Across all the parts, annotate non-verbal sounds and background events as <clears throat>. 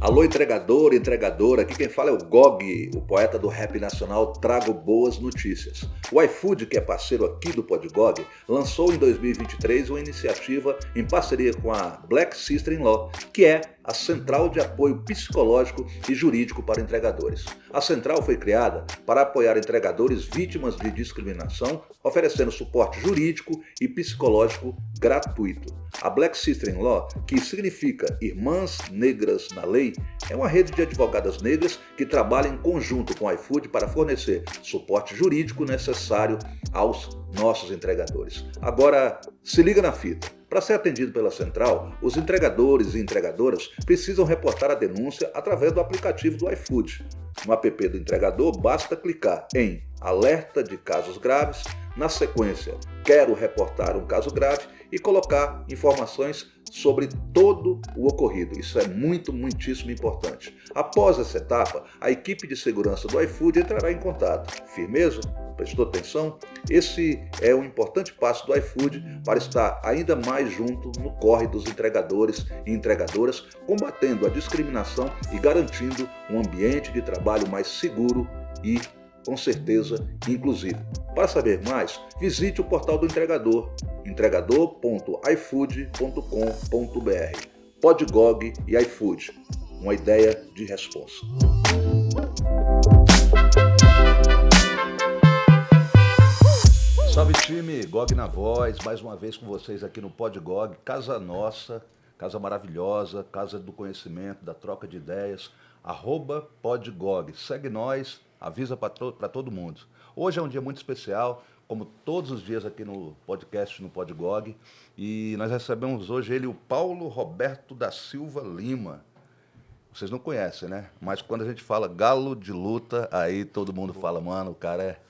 Alô, entregador, entregadora, aqui quem fala é o Gog, o poeta do rap nacional Trago Boas Notícias. O iFood, que é parceiro aqui do Podgog, lançou em 2023 uma iniciativa em parceria com a Black Sister in Law, que é a Central de Apoio Psicológico e Jurídico para Entregadores. A central foi criada para apoiar entregadores vítimas de discriminação, oferecendo suporte jurídico e psicológico gratuito. A Black Sister in Law, que significa Irmãs Negras na Lei, é uma rede de advogadas negras que trabalha em conjunto com a iFood para fornecer suporte jurídico necessário aos nossos entregadores. Agora, se liga na fita. Para ser atendido pela central, os entregadores e entregadoras precisam reportar a denúncia através do aplicativo do iFood. No app do entregador, basta clicar em alerta de casos graves. Na sequência, quero reportar um caso grave e colocar informações sobre todo o ocorrido. Isso é muito, muitíssimo importante. Após essa etapa, a equipe de segurança do iFood entrará em contato. Firmeza? Prestou atenção? Esse é um importante passo do iFood para estar ainda mais junto no corre dos entregadores e entregadoras, combatendo a discriminação e garantindo um ambiente de trabalho mais seguro e com certeza inclusive. Para saber mais, visite o portal do entregador, entregador.ifood.com.br. Podgog e iFood, uma ideia de resposta. Salve time, Gog na voz, mais uma vez com vocês aqui no Podgog, casa nossa, casa maravilhosa, casa do conhecimento, da troca de ideias, arroba Podgog. Segue nós, Avisa para to todo mundo. Hoje é um dia muito especial, como todos os dias aqui no podcast, no Podgog. E nós recebemos hoje ele, o Paulo Roberto da Silva Lima. Vocês não conhecem, né? Mas quando a gente fala galo de luta, aí todo mundo fala, mano, o cara é,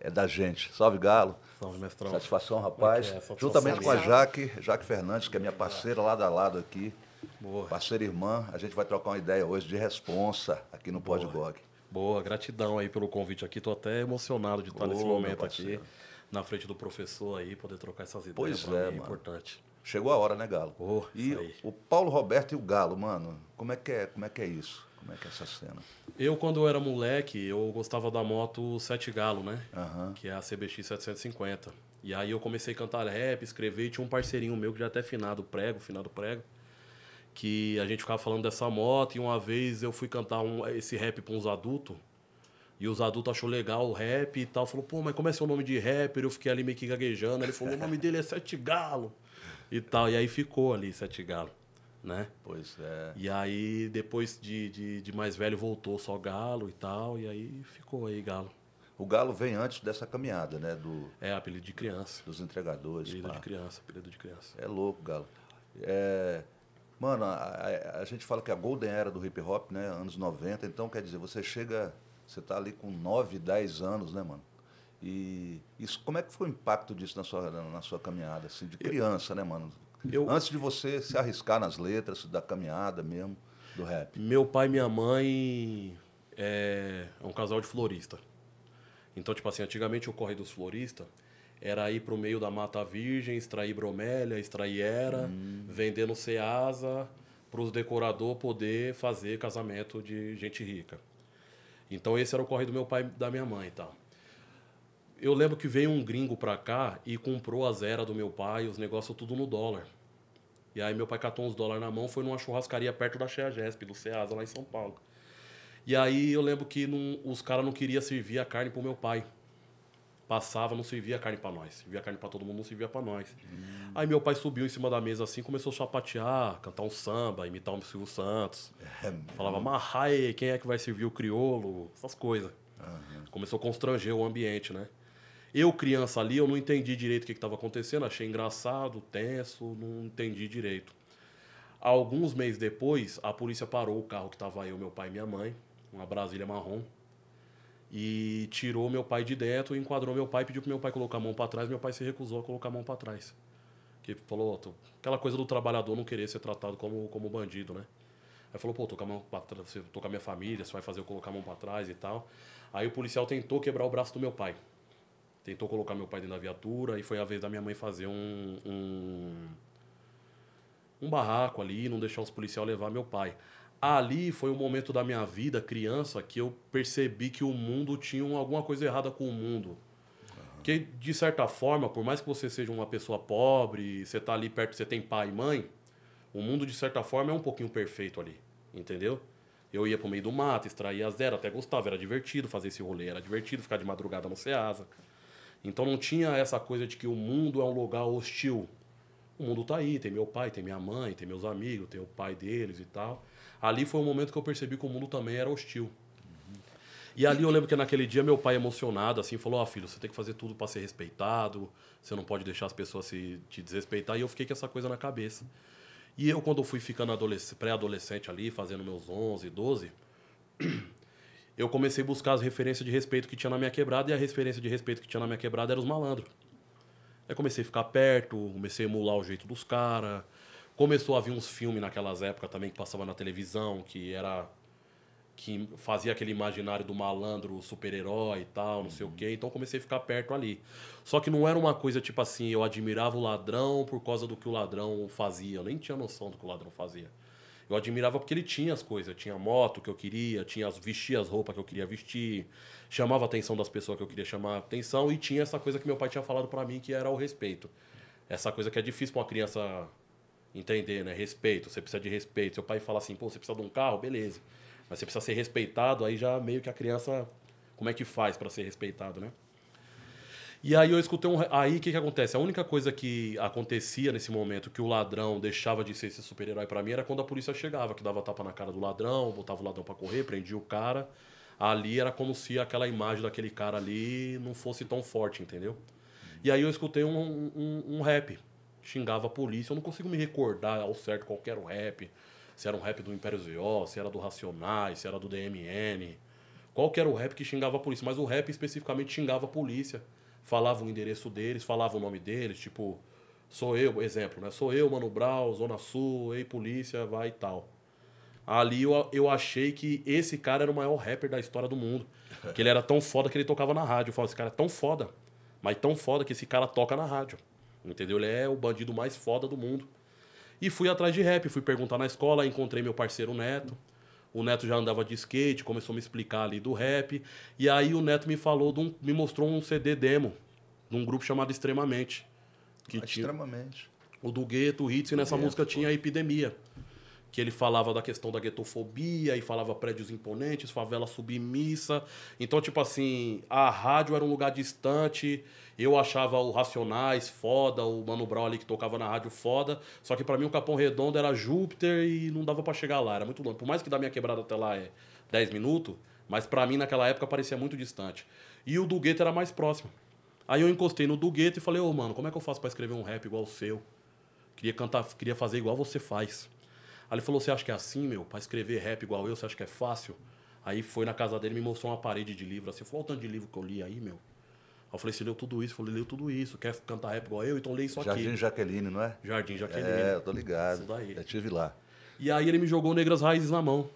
é da gente. Salve, galo. Salve, mestrão. Satisfação, é rapaz. É? Juntamente com a Jaque, Jaque Fernandes, que é minha parceira lado a lado aqui. Boa. Parceira irmã, a gente vai trocar uma ideia hoje de responsa aqui no Podgog. Boa, gratidão aí pelo convite aqui. Tô até emocionado de estar nesse momento aqui, na frente do professor aí, poder trocar essas ideias. Pois é, é, mano. importante. Chegou a hora, né, Galo? Oh, e o Paulo Roberto e o Galo, mano, como é que é, como é, que é isso? Como é que é essa cena? Eu, quando eu era moleque, eu gostava da moto Sete Galo, né? Uhum. Que é a CBX 750. E aí eu comecei a cantar rap, escrever, e tinha um parceirinho meu que já é até finado prego, finado prego que a gente ficava falando dessa moto e uma vez eu fui cantar um, esse rap para uns adultos e os adultos achou legal o rap e tal, falou: "Pô, mas como é seu nome de rapper?" Eu fiquei ali meio que gaguejando, ele falou: "O nome dele é Sete Galo" e tal, e aí ficou ali Sete Galo, né? Pois é. E aí depois de, de, de mais velho voltou só Galo e tal, e aí ficou aí Galo. O Galo vem antes dessa caminhada, né? Do, é, apelido de criança. Dos entregadores. Apelido pá. de criança, apelido de criança. É louco, Galo. É, Mano, a, a, a, gente fala que é a golden era do hip hop, né? Anos 90, então quer dizer, você chega, você tá ali com 9, 10 anos, né, mano? E isso, como é que foi o impacto disso na sua, na sua caminhada, assim, de criança, eu, né, mano? Eu, Antes de você se arriscar nas letras, da caminhada mesmo, do rap. Meu pai e minha mãe é, é um casal de florista. Então, tipo assim, antigamente o Correio dos floristas era ir para o meio da Mata Virgem, extrair bromélia, extrair era, hum. vender no Ceasa para os decorador poder fazer casamento de gente rica. Então esse era o corre do meu pai e da minha mãe, tá? Eu lembro que veio um gringo para cá e comprou as eras do meu pai, os negócios tudo no dólar. E aí meu pai catou uns dólares na mão, foi numa churrascaria perto da Cheia Gesp, do Ceasa, lá em São Paulo. E aí eu lembro que não, os caras não queriam servir a carne pro meu pai passava, não servia carne para nós. Servia carne para todo mundo, não servia para nós. Hum. Aí meu pai subiu em cima da mesa assim, começou a chapatear, cantar um samba, imitar um Silvio Santos. É, Falava, marrai, quem é que vai servir o criolo? Essas coisas. Uhum. Começou a constranger o ambiente, né? Eu, criança ali, eu não entendi direito o que estava acontecendo, achei engraçado, tenso, não entendi direito. Alguns meses depois, a polícia parou o carro que estava eu, meu pai e minha mãe, uma Brasília marrom e tirou meu pai de dentro, enquadrou meu pai, pediu pro meu pai colocar a mão para trás, meu pai se recusou a colocar a mão para trás. Que falou, tô... aquela coisa do trabalhador não querer ser tratado como, como bandido, né? Aí falou, pô, tô com a mão pra trás, tô com a minha família, você vai fazer eu colocar a mão para trás e tal. Aí o policial tentou quebrar o braço do meu pai. Tentou colocar meu pai dentro da viatura e foi a vez da minha mãe fazer um, um um barraco ali, não deixar os policiais levar meu pai ali foi um momento da minha vida, criança, que eu percebi que o mundo tinha alguma coisa errada com o mundo. Uhum. Que, de certa forma, por mais que você seja uma pessoa pobre, você tá ali perto, você tem pai e mãe, o mundo, de certa forma, é um pouquinho perfeito ali, entendeu? Eu ia pro meio do mato, extraía as até gostava, era divertido fazer esse rolê, era divertido ficar de madrugada no Ceasa. Então não tinha essa coisa de que o mundo é um lugar hostil. O mundo tá aí, tem meu pai, tem minha mãe, tem meus amigos, tem o pai deles e tal ali foi um momento que eu percebi que o mundo também era hostil. Uhum. E ali eu lembro que naquele dia meu pai emocionado assim falou: "Ó, ah, filho, você tem que fazer tudo para ser respeitado, você não pode deixar as pessoas se te desrespeitar". E eu fiquei com essa coisa na cabeça. E eu quando eu fui ficando pré-adolescente ali, fazendo meus 11, 12, <clears throat> eu comecei a buscar as referências de respeito que tinha na minha quebrada e a referência de respeito que tinha na minha quebrada era os malandros. Aí comecei a ficar perto, comecei a emular o jeito dos caras, Começou a vir uns filmes naquelas épocas também que passava na televisão, que era. que fazia aquele imaginário do malandro, super-herói e tal, não uhum. sei o uhum. quê. Então comecei a ficar perto ali. Só que não era uma coisa tipo assim, eu admirava o ladrão por causa do que o ladrão fazia. Eu nem tinha noção do que o ladrão fazia. Eu admirava porque ele tinha as coisas, tinha a moto que eu queria, tinha as, vestia as roupas que eu queria vestir, chamava a atenção das pessoas que eu queria chamar a atenção e tinha essa coisa que meu pai tinha falado para mim que era o respeito. Essa coisa que é difícil para uma criança entender, né? Respeito, você precisa de respeito. Seu pai fala assim, pô, você precisa de um carro, beleza. Mas você precisa ser respeitado, aí já meio que a criança. Como é que faz para ser respeitado, né? E aí eu escutei um. Aí o que, que acontece? A única coisa que acontecia nesse momento que o ladrão deixava de ser esse super-herói para mim era quando a polícia chegava, que dava tapa na cara do ladrão, botava o ladrão para correr, prendia o cara. Ali era como se aquela imagem daquele cara ali não fosse tão forte, entendeu? E aí eu escutei um, um, um rap xingava a polícia. Eu não consigo me recordar ao certo qual era o rap. Se era um rap do Império Z.O., se era do Racionais, se era do DMN. Qual era o rap que xingava a polícia. Mas o rap especificamente xingava a polícia. Falava o endereço deles, falava o nome deles, tipo... Sou eu, exemplo, né? Sou eu, Mano Brau, Zona Sul, ei, polícia, vai e tal. Ali eu, eu achei que esse cara era o maior rapper da história do mundo. <laughs> Que ele era tão foda que ele tocava na rádio. Eu falava, esse cara é tão foda, mas tão foda que esse cara toca na rádio. Entendeu? Ele é o bandido mais foda do mundo. E fui atrás de rap, fui perguntar na escola, encontrei meu parceiro Neto. O Neto já andava de skate, começou a me explicar ali do rap. E aí o Neto me falou, um, me mostrou um CD demo de um grupo chamado Extremamente. Que Extremamente. Tinha, o do Gueto, o Hits, e nessa Gueto, música tinha a Epidemia que ele falava da questão da guetofobia e falava prédios imponentes, favela submissa. Então, tipo assim, a rádio era um lugar distante. Eu achava o Racionais foda, o Mano Brown ali que tocava na rádio foda. Só que para mim o Capão Redondo era Júpiter e não dava para chegar lá, era muito longe. Por mais que da minha quebrada até lá é 10 minutos, mas para mim naquela época parecia muito distante. E o do gueto era mais próximo. Aí eu encostei no do gueto e falei: "Ô, oh, mano, como é que eu faço para escrever um rap igual o seu?" Queria cantar, queria fazer igual você faz. Aí ele falou: Você acha que é assim, meu? Pra escrever rap igual eu, você acha que é fácil? Aí foi na casa dele, me mostrou uma parede de livro, assim, falou o tanto de livro que eu li aí, meu. Aí eu falei, você leu tudo isso? Eu falei, leu tudo isso. Quer cantar rap igual eu? Então lê isso aqui. Jardim Jaqueline, não é? Jardim Jaqueline. É, eu tô ligado. Isso daí. Já tive lá. E aí ele me jogou Negras Raízes na mão.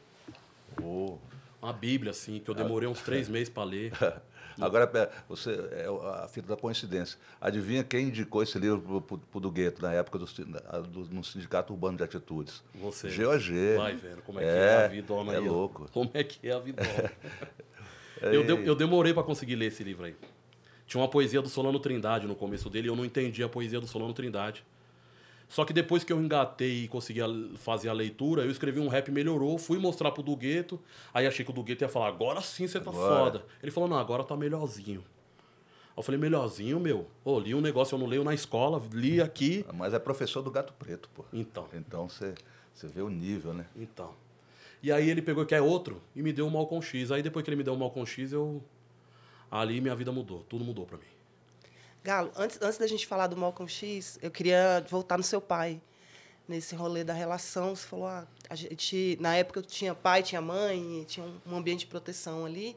Oh. Uma bíblia, assim, que eu demorei uns três <laughs> meses para ler. <laughs> Agora, você, é a fita da coincidência. Adivinha quem indicou esse livro para o do Gueto, na época do, do, no Sindicato Urbano de Atitudes? Você. GOG. Vai vendo como é, que é, é a vida é aí. É louco. Como é que é a vida <laughs> é. eu, de, eu demorei para conseguir ler esse livro aí. Tinha uma poesia do Solano Trindade no começo dele e eu não entendi a poesia do Solano Trindade. Só que depois que eu engatei e consegui fazer a leitura, eu escrevi um rap melhorou, fui mostrar pro Dugueto. Aí achei que o Dugueto ia falar, agora sim você tá agora. foda. Ele falou, não, agora tá melhorzinho. Eu falei, melhorzinho, meu. Oh, li um negócio, eu não leio na escola, li hum. aqui. Mas é professor do Gato Preto, pô. Então. Então você vê o nível, né? Então. E aí ele pegou, que é outro, e me deu o um Malcom X. Aí depois que ele me deu o um Malcom X, eu... Ali minha vida mudou, tudo mudou para mim. Galo, antes, antes da gente falar do Malcolm X, eu queria voltar no seu pai. Nesse rolê da relação, você falou, ah, a gente, na época eu tinha pai, tinha mãe, tinha um ambiente de proteção ali.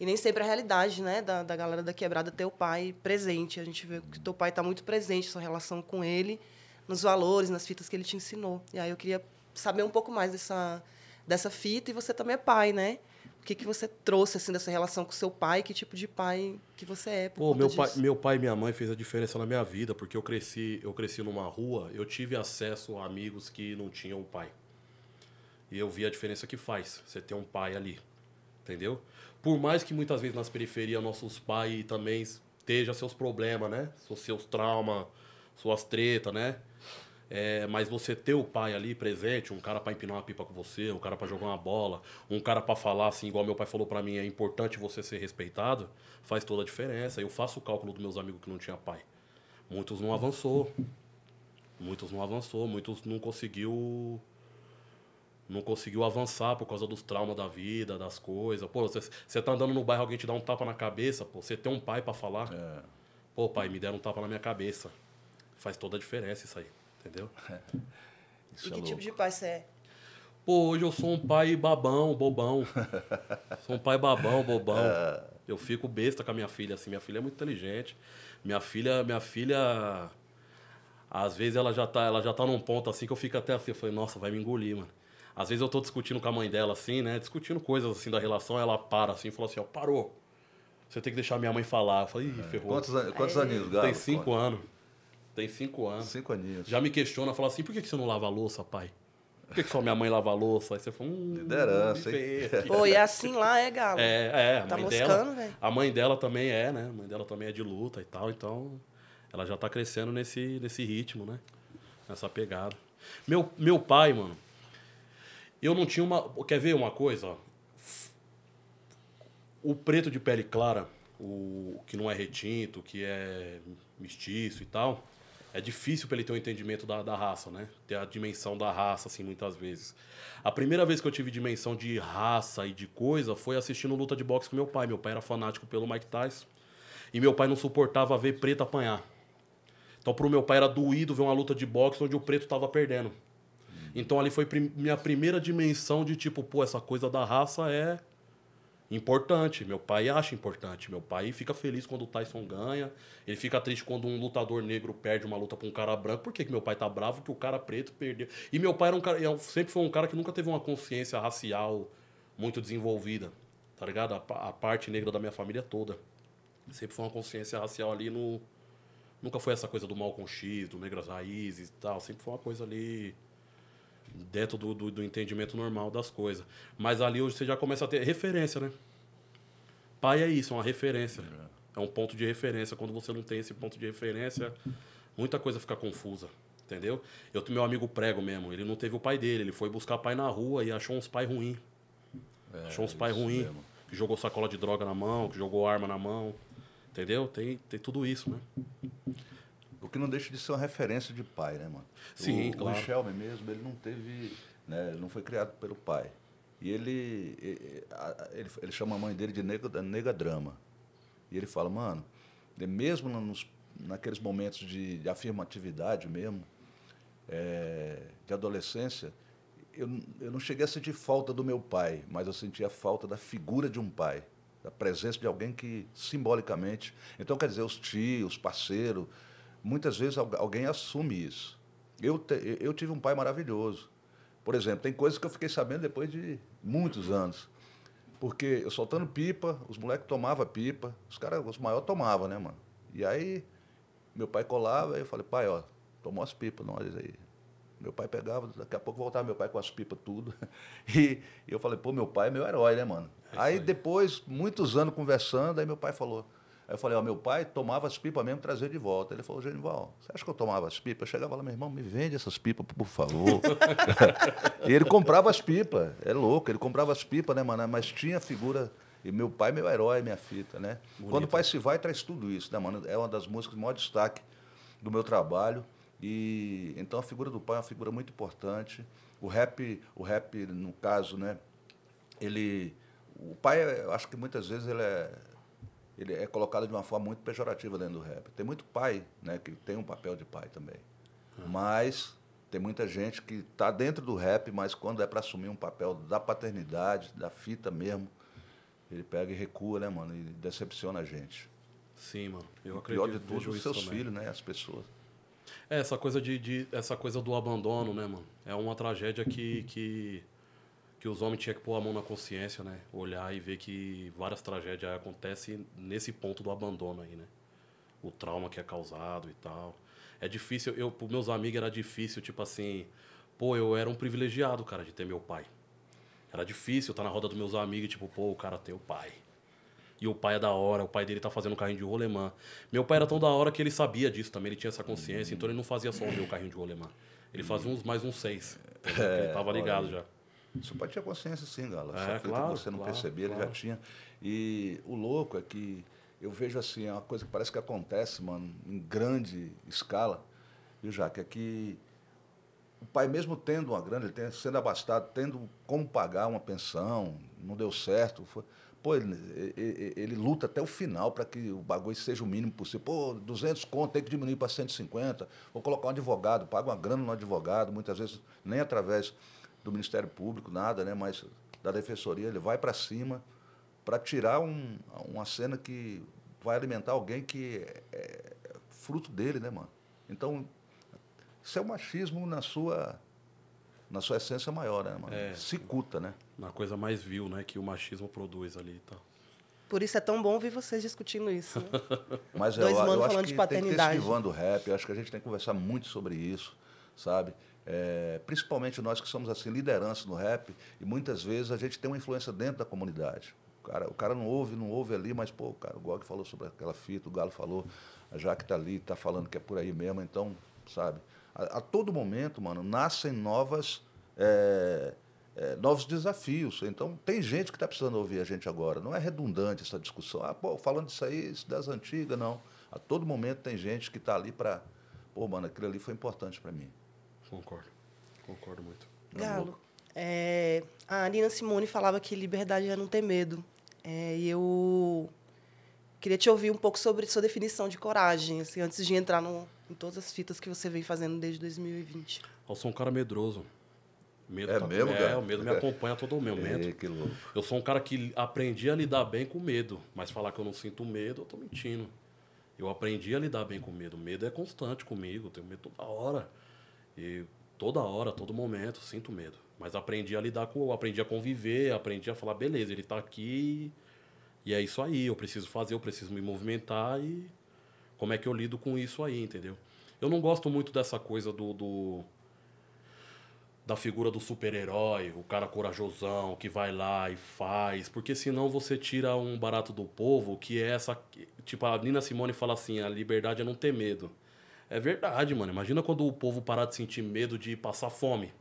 E nem sempre a realidade, né, da, da galera da quebrada ter o pai presente. A gente vê que teu pai está muito presente, sua relação com ele, nos valores, nas fitas que ele te ensinou. E aí eu queria saber um pouco mais dessa, dessa fita. E você também é pai, né? O que, que você trouxe assim dessa relação com seu pai? Que tipo de pai que você é? Pô, meu disso? pai, meu pai e minha mãe fez a diferença na minha vida, porque eu cresci, eu cresci numa rua, eu tive acesso a amigos que não tinham um pai. E eu vi a diferença que faz você ter um pai ali. Entendeu? Por mais que muitas vezes nas periferias nossos pais também estejam seus problemas, né? seus traumas, suas tretas, né? É, mas você ter o pai ali presente, um cara para empinar uma pipa com você, um cara para jogar uma bola, um cara para falar assim, igual meu pai falou para mim, é importante você ser respeitado, faz toda a diferença. Eu faço o cálculo dos meus amigos que não tinha pai. Muitos não avançou. Muitos não avançou, muitos não conseguiu não conseguiu avançar por causa dos traumas da vida, das coisas. Pô, você tá andando no bairro, alguém te dá um tapa na cabeça, pô, você tem um pai para falar. É. Pô, pai, me deram um tapa na minha cabeça. Faz toda a diferença isso aí. Entendeu? <laughs> Isso e é que é tipo de pai você é? Pô, hoje eu sou um pai babão, bobão. <laughs> sou um pai babão, bobão. Ah. Eu fico besta com a minha filha, assim. Minha filha é muito inteligente. Minha filha, minha filha. Às vezes ela já tá, ela já tá num ponto assim que eu fico até assim, eu falei, nossa, vai me engolir, mano. Às vezes eu tô discutindo com a mãe dela, assim, né? Discutindo coisas assim da relação, ela para assim e fala assim, ó, parou. Você tem que deixar minha mãe falar. Eu falei, ih, é. ferrou. Quantos, quantos é. aninhos, Galo? Tem cinco Quanto? anos. Tem cinco anos. Cinco aninhos. Já me questiona, fala assim, por que, que você não lava a louça, pai? Por que, que só minha mãe lava a louça? Aí você fala, hum. Liderança, hein? Pô, e assim lá é galo. É, é. A tá mãe moscando, velho. A mãe dela também é, né? A mãe dela também é de luta e tal, então ela já tá crescendo nesse, nesse ritmo, né? Nessa pegada. Meu, meu pai, mano, eu não tinha uma. Quer ver uma coisa? O preto de pele clara, o que não é retinto, que é mestiço e tal, é difícil para ele ter um entendimento da, da raça, né? Ter a dimensão da raça, assim, muitas vezes. A primeira vez que eu tive dimensão de raça e de coisa foi assistindo luta de boxe com meu pai. Meu pai era fanático pelo Mike Tyson. E meu pai não suportava ver preto apanhar. Então, pro meu pai era doído ver uma luta de boxe onde o preto tava perdendo. Então, ali foi prim minha primeira dimensão de tipo, pô, essa coisa da raça é importante. Meu pai acha importante. Meu pai fica feliz quando o Tyson ganha. Ele fica triste quando um lutador negro perde uma luta pra um cara branco. Por que, que meu pai tá bravo que o cara preto perdeu? E meu pai era um cara, é sempre foi um cara que nunca teve uma consciência racial muito desenvolvida, tá ligado? A, a parte negra da minha família toda. Sempre foi uma consciência racial ali no. Nunca foi essa coisa do mal com X, do negras raízes e tal. Sempre foi uma coisa ali dentro do, do, do, entendimento normal das coisas. Mas ali hoje você já começa a ter referência, né? Pai é isso, é uma referência. É um ponto de referência. Quando você não tem esse ponto de referência, muita coisa fica confusa. Entendeu? Eu meu amigo prego mesmo, ele não teve o pai dele, ele foi buscar pai na rua e achou uns pais ruins. É, achou uns pais ruins. Que jogou sacola de droga na mão, que jogou arma na mão. Entendeu? Tem, tem tudo isso, né? O que não deixa de ser uma referência de pai, né, mano? Sim, o, claro. O Shelby mesmo, ele não teve... Né, ele não foi criado pelo pai. E ele, ele, ele, ele chama a mãe dele de nega, nega drama. E ele fala, mano, mesmo nos, naqueles momentos de, de afirmatividade mesmo, é, de adolescência, eu, eu não cheguei a sentir falta do meu pai, mas eu sentia falta da figura de um pai, da presença de alguém que simbolicamente. Então, quer dizer, os tios, os parceiros, muitas vezes alguém assume isso. Eu, te, eu tive um pai maravilhoso. Por exemplo, tem coisas que eu fiquei sabendo depois de muitos anos. Porque eu soltando pipa, os moleques tomavam pipa, os caras, os maiores tomavam, né, mano? E aí, meu pai colava, aí eu falei, pai, ó, tomou as pipas nós aí. Meu pai pegava, daqui a pouco voltava meu pai com as pipas tudo. E, <laughs> e eu falei, pô, meu pai é meu herói, né, mano? É aí, aí depois, muitos anos conversando, aí meu pai falou, Aí eu falei, ó, meu pai tomava as pipas mesmo, trazia de volta. Ele falou, Genival, você acha que eu tomava as pipas? Eu chegava lá, meu irmão, me vende essas pipas, por favor. <laughs> e ele comprava as pipas, é louco, ele comprava as pipas, né, mano? Mas tinha figura... E meu pai, é meu herói, minha fita, né? Bonito. Quando o pai se vai, traz tudo isso, né, mano? É uma das músicas de maior destaque do meu trabalho. E então a figura do pai é uma figura muito importante. O rap, o rap no caso, né? Ele, o pai, acho que muitas vezes ele é, ele é colocado de uma forma muito pejorativa dentro do rap. Tem muito pai, né, que tem um papel de pai também. Ah. Mas tem muita gente que está dentro do rap, mas quando é para assumir um papel da paternidade, da fita mesmo, ele pega e recua, né, mano? E decepciona a gente. Sim, mano. Eu acredito. pior de tudo, os seus também. filhos, né? As pessoas. É, essa coisa, de, de, essa coisa do abandono, né, mano? É uma tragédia que, que que os homens tinham que pôr a mão na consciência, né? Olhar e ver que várias tragédias acontecem nesse ponto do abandono aí, né? O trauma que é causado e tal. É difícil, eu, pros meus amigos era difícil, tipo assim, pô, eu era um privilegiado, cara, de ter meu pai. Era difícil estar tá na roda dos meus amigos, tipo, pô, o cara tem o pai. E o pai é da hora, o pai dele tá fazendo o carrinho de rolemã. Meu pai era tão da hora que ele sabia disso também, ele tinha essa consciência, então ele não fazia só o meu carrinho de rolemã. Ele fazia uns mais uns seis. <laughs> é, ele tava ligado já. Seu pai tinha consciência, sim, Galo. É, Só é que você não claro, percebia, claro. ele já tinha. E o louco é que eu vejo assim, é uma coisa que parece que acontece, mano, em grande escala, viu, Jaque? É que o pai, mesmo tendo uma grande, ele sendo abastado, tendo como pagar uma pensão, não deu certo, foi, pô, ele, ele, ele, luta até o final para que o bagulho seja o mínimo possível. Pô, 200 conto tem que diminuir para 150. Vou colocar um advogado, paga uma grana no advogado, muitas vezes nem através do Ministério Público, nada, né? Mas da Defensoria, ele vai para cima para tirar um, uma cena que vai alimentar alguém que é, é fruto dele, né, mano? Então, isso é o machismo na sua na sua essência maior, né, mano? É, Se cuta, né? Na coisa mais vil, né, que o machismo produz ali e tá. tal. Por isso é tão bom ouvir vocês discutindo isso. Né? <laughs> Mas é, Dois eu, eu acho que de paternidade. tem que ter esquivando o rap, eu acho que a gente tem que conversar muito sobre isso, sabe? É, principalmente nós que somos assim liderança no rap e muitas vezes a gente tem uma influência dentro da comunidade. O cara, o cara não ouve, não ouve ali, mas pô, cara, o Gog falou sobre aquela fita, o Galo falou, a Jaque tá ali, tá falando que é por aí mesmo, então, sabe? A, a todo momento, mano, nascem novas é, é, novos desafios. Então, tem gente que está precisando ouvir a gente agora. Não é redundante essa discussão. Ah, pô, falando disso aí, isso das antigas, não. A todo momento tem gente que está ali para. Pô, mano, aquilo ali foi importante para mim. Concordo. Concordo muito. Tá Galo, é, a Nina Simone falava que liberdade é não ter medo. É, e eu queria te ouvir um pouco sobre sua definição de coragem, assim, antes de entrar no, em todas as fitas que você vem fazendo desde 2020. Eu sou um cara medroso. Medo é tá, mesmo, é, o medo me é. acompanha a todo momento. que louco. Eu sou um cara que aprendi a lidar bem com medo, mas falar que eu não sinto medo, eu tô mentindo. Eu aprendi a lidar bem com medo. O medo é constante comigo, eu tenho medo toda hora. E toda hora, todo momento, sinto medo. Mas aprendi a lidar com, aprendi a conviver, aprendi a falar, beleza, ele está aqui e é isso aí, eu preciso fazer, eu preciso me movimentar e como é que eu lido com isso aí, entendeu? Eu não gosto muito dessa coisa do, do da figura do super-herói, o cara corajosão que vai lá e faz, porque senão você tira um barato do povo que é essa. Tipo, a Nina Simone fala assim: a liberdade é não ter medo. É verdade, mano. Imagina quando o povo parar de sentir medo de passar fome.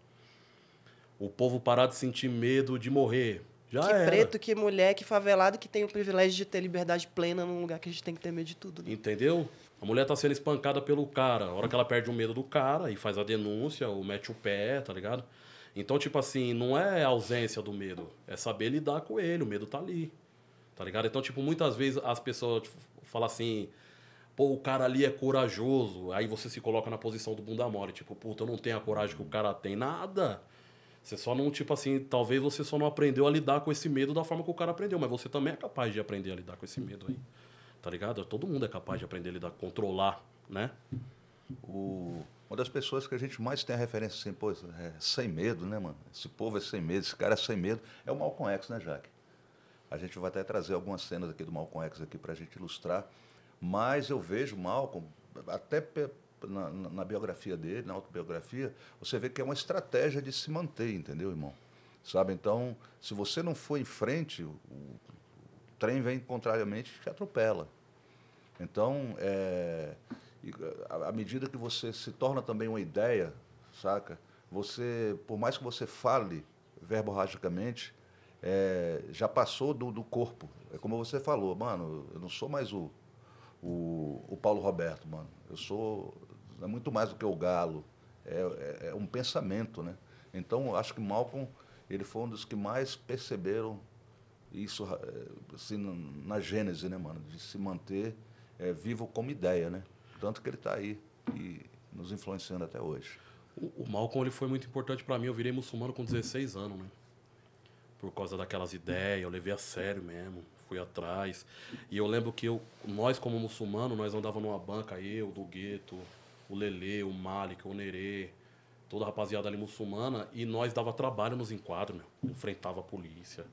O povo parar de sentir medo de morrer. Já que era. preto, que mulher, que favelado que tem o privilégio de ter liberdade plena num lugar que a gente tem que ter medo de tudo. Né? Entendeu? A mulher tá sendo espancada pelo cara. A hora que ela perde o medo do cara e faz a denúncia ou mete o pé, tá ligado? Então, tipo assim, não é ausência do medo. É saber lidar com ele. O medo tá ali. Tá ligado? Então, tipo, muitas vezes as pessoas tipo, falam assim: pô, o cara ali é corajoso. Aí você se coloca na posição do bunda mole, tipo, puta, eu não tenho a coragem que o cara tem. Nada. Você só não, tipo assim, talvez você só não aprendeu a lidar com esse medo da forma que o cara aprendeu, mas você também é capaz de aprender a lidar com esse medo aí. Tá ligado? Todo mundo é capaz de aprender a lidar, controlar, né? O, uma das pessoas que a gente mais tem a referência assim, pô, é sem medo, né, mano? Esse povo é sem medo, esse cara é sem medo, é o Malcolm X, né, Jaque? A gente vai até trazer algumas cenas aqui do Malcolm X aqui pra gente ilustrar mas eu vejo Malcolm, até na, na, biografia dele, na autobiografia, você vê que é uma estratégia de se manter, entendeu, irmão? Sabe? Então, se você não for em frente, o, o trem vem contrariamente e te atropela. Então, é, à medida que você se torna também uma ideia, saca? Você, por mais que você fale verborragicamente, é, já passou do, do corpo. É como você falou, mano, eu não sou mais o o, o Paulo Roberto, mano. Eu sou é muito mais do que o galo, é, é, é um pensamento, né? Então, acho que Malcolm, ele foi um dos que mais perceberam isso eh, assim, na gênese, né, mano? De se manter é, vivo como ideia, né? Tanto que ele está aí e nos influenciando até hoje. O, o Malcolm ele foi muito importante para mim. Eu virei muçulmano com 16 anos, né? por causa daquelas ideias, eu levei a sério mesmo, fui atrás. E eu lembro que eu, nós, como muçulmano, nós andávamos numa banca, eu, do gueto, o Lele, o Malik, o Nerê, toda a rapaziada ali muçulmana, e nós dava trabalho nos enquadros, meu. Enfrentava a polícia,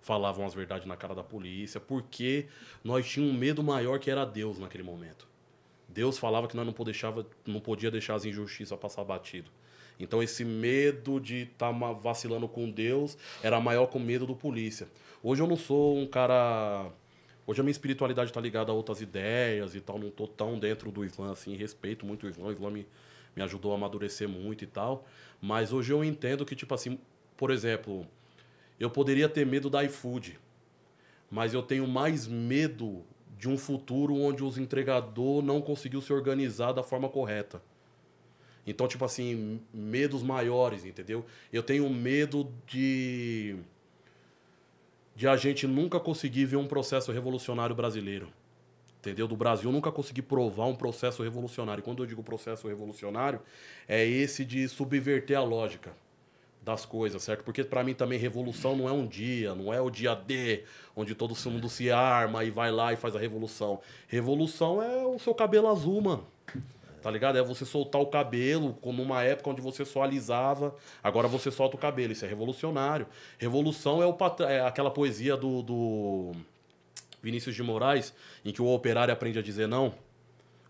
falavam as verdades na cara da polícia, porque nós tínhamos um medo maior que era Deus naquele momento. Deus falava que nós não, deixava, não podia deixar as injustiças passar batido. Então esse medo de estar tá vacilando com Deus era maior que o medo do polícia. Hoje eu não sou um cara. Hoje a minha espiritualidade está ligada a outras ideias e tal, não tô tão dentro do Islã assim, respeito muito o Islã, o Islã me, me ajudou a amadurecer muito e tal. Mas hoje eu entendo que, tipo assim, por exemplo, eu poderia ter medo da iFood, mas eu tenho mais medo de um futuro onde os entregadores não conseguiu se organizar da forma correta. Então, tipo assim, medos maiores, entendeu? Eu tenho medo de. de a gente nunca conseguir ver um processo revolucionário brasileiro. Entendeu? Do Brasil nunca conseguir provar um processo revolucionário. Quando eu digo processo revolucionário, é esse de subverter a lógica das coisas, certo? Porque para mim também revolução não é um dia, não é o dia D, onde todo mundo se arma e vai lá e faz a revolução. Revolução é o seu cabelo azul, mano. Tá ligado? É você soltar o cabelo, como uma época onde você só alisava, agora você solta o cabelo. Isso é revolucionário. Revolução é, o pat... é aquela poesia do, do Vinícius de Moraes, em que o operário aprende a dizer não.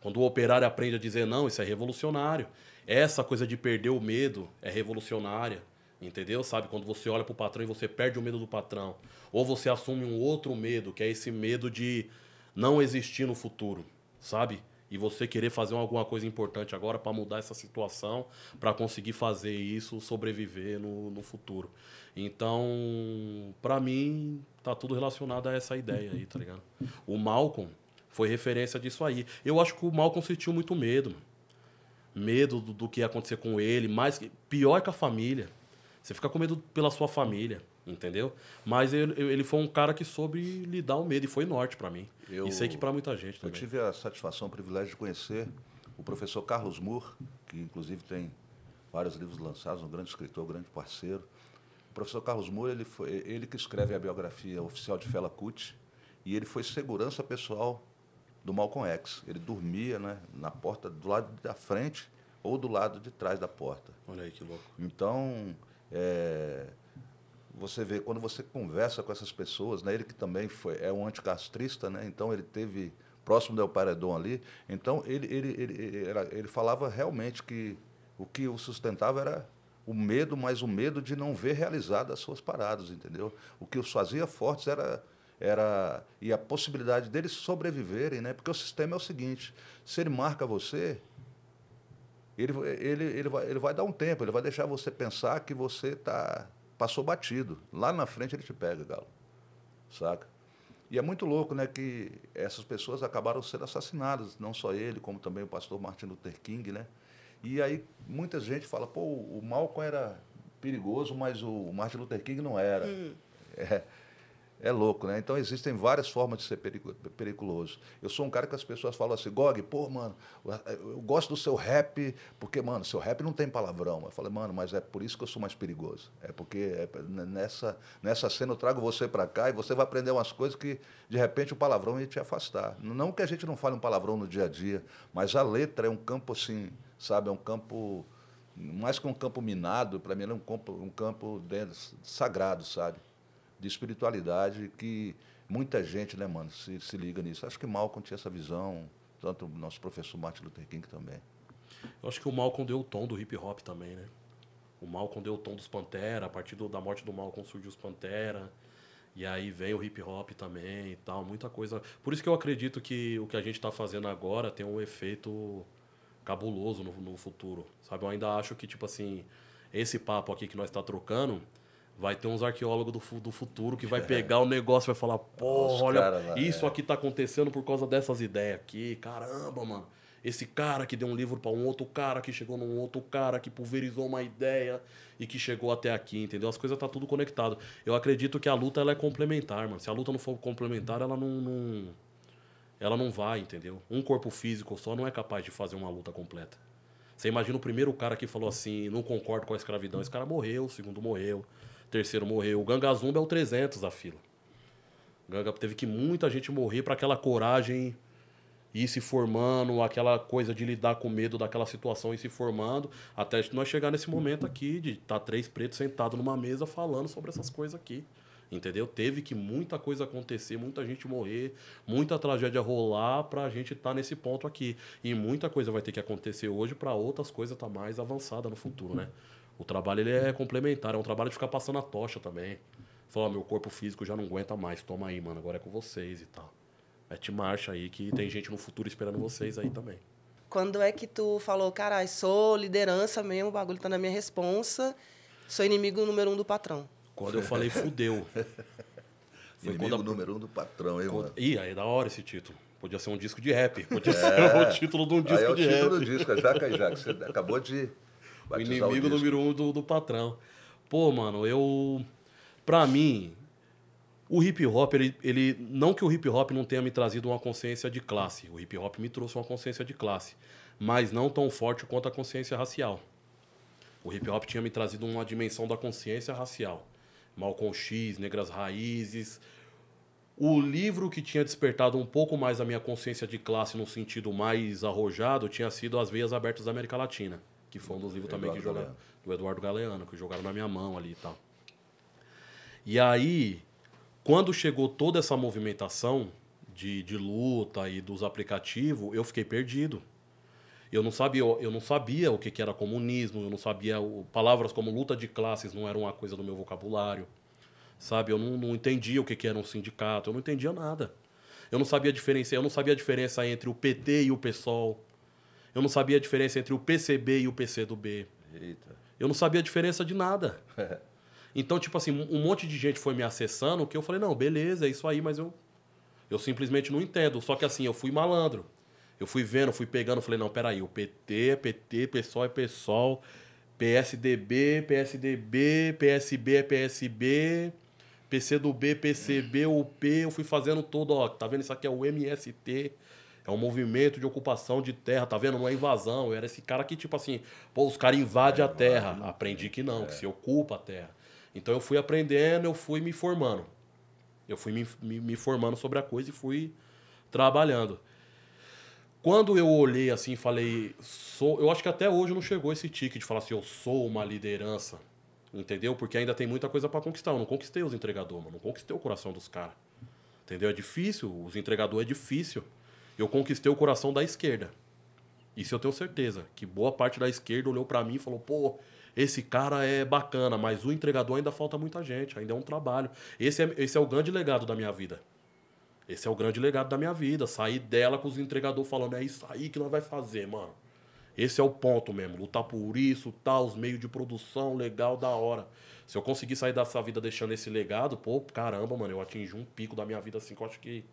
Quando o operário aprende a dizer não, isso é revolucionário. Essa coisa de perder o medo é revolucionária. Entendeu? Sabe? Quando você olha pro patrão e você perde o medo do patrão. Ou você assume um outro medo, que é esse medo de não existir no futuro. Sabe? e você querer fazer alguma coisa importante agora para mudar essa situação, para conseguir fazer isso, sobreviver no, no futuro. Então, para mim, tá tudo relacionado a essa ideia aí, tá ligado? O Malcolm foi referência disso aí. Eu acho que o Malcolm sentiu muito medo, mano. Medo do, do que ia acontecer com ele, mais pior que a família. Você fica com medo pela sua família entendeu? Mas ele, ele foi um cara que soube lidar o medo e foi norte para mim. Eu, e sei que para muita gente também. Eu tive a satisfação, o privilégio de conhecer o professor Carlos Moore, que inclusive tem vários livros lançados, um grande escritor, um grande parceiro. O professor Carlos Moore, ele, foi, ele que escreve a biografia oficial de Fela Kuti, e ele foi segurança pessoal do Malcolm X. Ele dormia né, na porta do lado da frente ou do lado de trás da porta. Olha aí que louco. Então, é, você vê, quando você conversa com essas pessoas, né, ele que também foi, é um anticastrista, né, então ele teve próximo do paredão ali, então ele, ele, ele, ele, ele falava realmente que o que o sustentava era o medo, mas o medo de não ver realizado as suas paradas, entendeu? O que os fazia fortes era era e a possibilidade deles sobreviverem, né? Porque o sistema é o seguinte: se ele marca você, ele, ele, ele, vai, ele vai dar um tempo, ele vai deixar você pensar que você está Passou batido. Lá na frente ele te pega, Galo. Saca? E é muito louco, né, que essas pessoas acabaram sendo assassinadas, não só ele, como também o pastor Martin Luther King, né? E aí muita gente fala, pô, o Malcolm era perigoso, mas o Martin Luther King não era. Hum. É. É louco, né? Então existem várias formas de ser periculoso. Eu sou um cara que as pessoas falam assim, Gog, pô, mano, eu gosto do seu rap, porque, mano, seu rap não tem palavrão. Eu falei, mano, mas é por isso que eu sou mais perigoso. É porque é, nessa, nessa cena eu trago você para cá e você vai aprender umas coisas que, de repente, o palavrão ia te afastar. Não que a gente não fale um palavrão no dia a dia, mas a letra é um campo assim, sabe? É um campo, mais que um campo minado, para mim, é um campo, um campo dentro, sagrado, sabe? de espiritualidade que muita gente, né, mano, se, se liga nisso. Acho que Malcolm tinha essa visão, tanto o nosso professor Martin Luther King também. Eu acho que o Malcolm deu o tom do hip hop também, né? O Malcolm deu o tom dos Pantera, a partir do, da morte do Malcolm surgiu os Pantera. E aí vem o hip hop também e tal, muita coisa. Por isso que eu acredito que o que a gente está fazendo agora tem um efeito cabuloso no, no futuro, sabe? Eu ainda acho que, tipo assim, esse papo aqui que nós está trocando, Vai ter uns arqueólogos do, do futuro que vai <laughs> é. pegar o negócio e vai falar, porra, olha, cara, é. isso é. aqui tá acontecendo por causa dessas ideias aqui. Caramba, mano. Esse cara que deu um livro para um outro cara, que chegou num outro cara, que pulverizou uma ideia e que chegou até aqui, entendeu? As coisas tá tudo conectado. Eu acredito que a luta ela é complementar, mano. Se a luta não for complementar, ela não, não ela não vai, entendeu? Um corpo físico só não é capaz de fazer uma luta completa. Você imagina o primeiro cara que falou assim, não concordo com a escravidão, esse cara morreu, o segundo morreu, terceiro morreu. O Zumba é o 300 da fila. O Ganga teve que muita gente morrer para aquela coragem ir se formando, aquela coisa de lidar com medo daquela situação e se formando, até nós chegar nesse momento aqui de estar tá três pretos sentados numa mesa falando sobre essas coisas aqui. Entendeu? Teve que muita coisa acontecer, muita gente morrer, muita tragédia rolar para a gente estar tá nesse ponto aqui. E muita coisa vai ter que acontecer hoje para outras coisas estar tá mais avançada no futuro, né? O trabalho ele é complementar, é um trabalho de ficar passando a tocha também. Falar, meu corpo físico já não aguenta mais, toma aí, mano, agora é com vocês e tal. Mete é marcha aí que tem gente no futuro esperando vocês aí também. Quando é que tu falou, carai, sou liderança mesmo, o bagulho tá na minha responsa, sou inimigo número um do patrão? Quando eu falei fudeu. <laughs> Foi inimigo a... número um do patrão, hein, quando... mano? Ih, aí é da hora esse título. Podia ser um disco de rap, podia é. ser <laughs> o título de um disco aí é o título rap. do disco, a é Jaca e Jaca. Você acabou de o inimigo o número um do, do patrão. Pô, mano, eu. Pra mim, o hip hop, ele, ele. Não que o hip hop não tenha me trazido uma consciência de classe. O hip hop me trouxe uma consciência de classe. Mas não tão forte quanto a consciência racial. O hip hop tinha me trazido uma dimensão da consciência racial. Malcom X, Negras Raízes. O livro que tinha despertado um pouco mais a minha consciência de classe num sentido mais arrojado tinha sido As Veias Abertas da América Latina que foi um dos livros também Eduardo que jogaram, do Eduardo Galeano, que jogaram na minha mão ali e tal. E aí, quando chegou toda essa movimentação de, de luta e dos aplicativos, eu fiquei perdido. Eu não sabia, eu não sabia o que, que era comunismo, eu não sabia o, palavras como luta de classes não eram uma coisa do meu vocabulário, sabe? Eu não, não entendia o que, que era um sindicato, eu não entendia nada. Eu não sabia a diferença, eu não sabia a diferença entre o PT e o PSOL. Eu não sabia a diferença entre o PCB e o PC do B. Eita. Eu não sabia a diferença de nada. É. então, tipo assim, um monte de gente foi me acessando que eu falei, não, beleza, é isso aí, mas eu, eu simplesmente não entendo. Só que assim, eu fui malandro. Eu fui vendo, fui pegando, falei, não, peraí, o PT é PT, PSOL é PSOL, PSDB, PSDB, PSB é PSB, PC do B, PCB, UP, eu fui fazendo todo, ó, tá vendo isso aqui é o MST. É um movimento de ocupação de terra, tá vendo? Não é invasão. Eu era esse cara que, tipo assim, pô, os caras invadem é, a terra. Aprendi que não, é. que se ocupa a terra. Então eu fui aprendendo, eu fui me formando. Eu fui me, me, me formando sobre a coisa e fui trabalhando. Quando eu olhei assim e falei, sou, eu acho que até hoje não chegou esse tique de falar assim, eu sou uma liderança, entendeu? Porque ainda tem muita coisa para conquistar. Eu não conquistei os entregadores, mano, não conquistei o coração dos caras. Entendeu? É difícil, os entregadores é difícil eu conquistei o coração da esquerda. Isso eu tenho certeza, que boa parte da esquerda olhou para mim e falou: pô, esse cara é bacana, mas o entregador ainda falta muita gente, ainda é um trabalho. Esse é, esse é o grande legado da minha vida. Esse é o grande legado da minha vida. Sair dela com os entregadores falando, é isso aí que nós vai fazer, mano. Esse é o ponto mesmo. Lutar por isso, tal, os meios de produção, legal, da hora. Se eu conseguir sair dessa vida deixando esse legado, pô, caramba, mano, eu atingi um pico da minha vida assim que eu acho que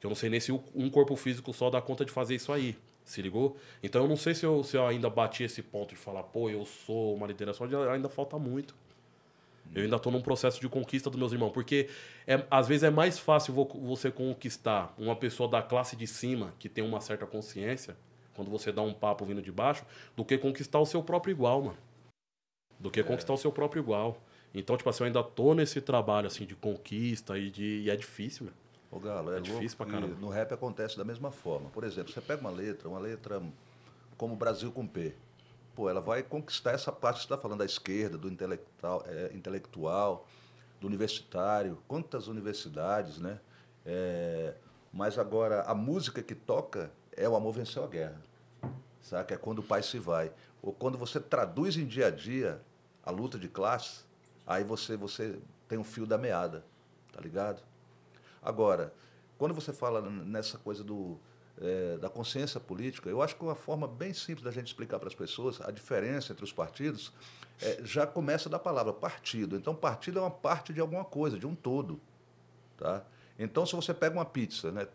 que eu não sei nem se um corpo físico só dá conta de fazer isso aí. Se ligou? Então eu não sei se eu, se eu ainda bati esse ponto de falar, pô, eu sou uma liderança, ainda falta muito. Eu ainda estou num processo de conquista dos meus irmãos, porque é, às vezes é mais fácil você conquistar uma pessoa da classe de cima que tem uma certa consciência, quando você dá um papo vindo de baixo, do que conquistar o seu próprio igual, mano. Do que é. conquistar o seu próprio igual. Então, tipo assim, eu ainda tô nesse trabalho assim de conquista e de e é difícil, mano. O Galo, é, é difícil pra caramba. No rap acontece da mesma forma. Por exemplo, você pega uma letra, uma letra como Brasil com P. Pô, ela vai conquistar essa parte que você está falando da esquerda, do intelectual, é, intelectual, do universitário. Quantas universidades, né? É, mas agora, a música que toca é o amor venceu a guerra. Saca? É quando o pai se vai. Ou quando você traduz em dia a dia a luta de classe, aí você, você tem um fio da meada, tá ligado? Agora, quando você fala nessa coisa do, é, da consciência política, eu acho que uma forma bem simples da gente explicar para as pessoas a diferença entre os partidos é, já começa da palavra partido. Então, partido é uma parte de alguma coisa, de um todo. Tá? Então, se você pega uma pizza, né?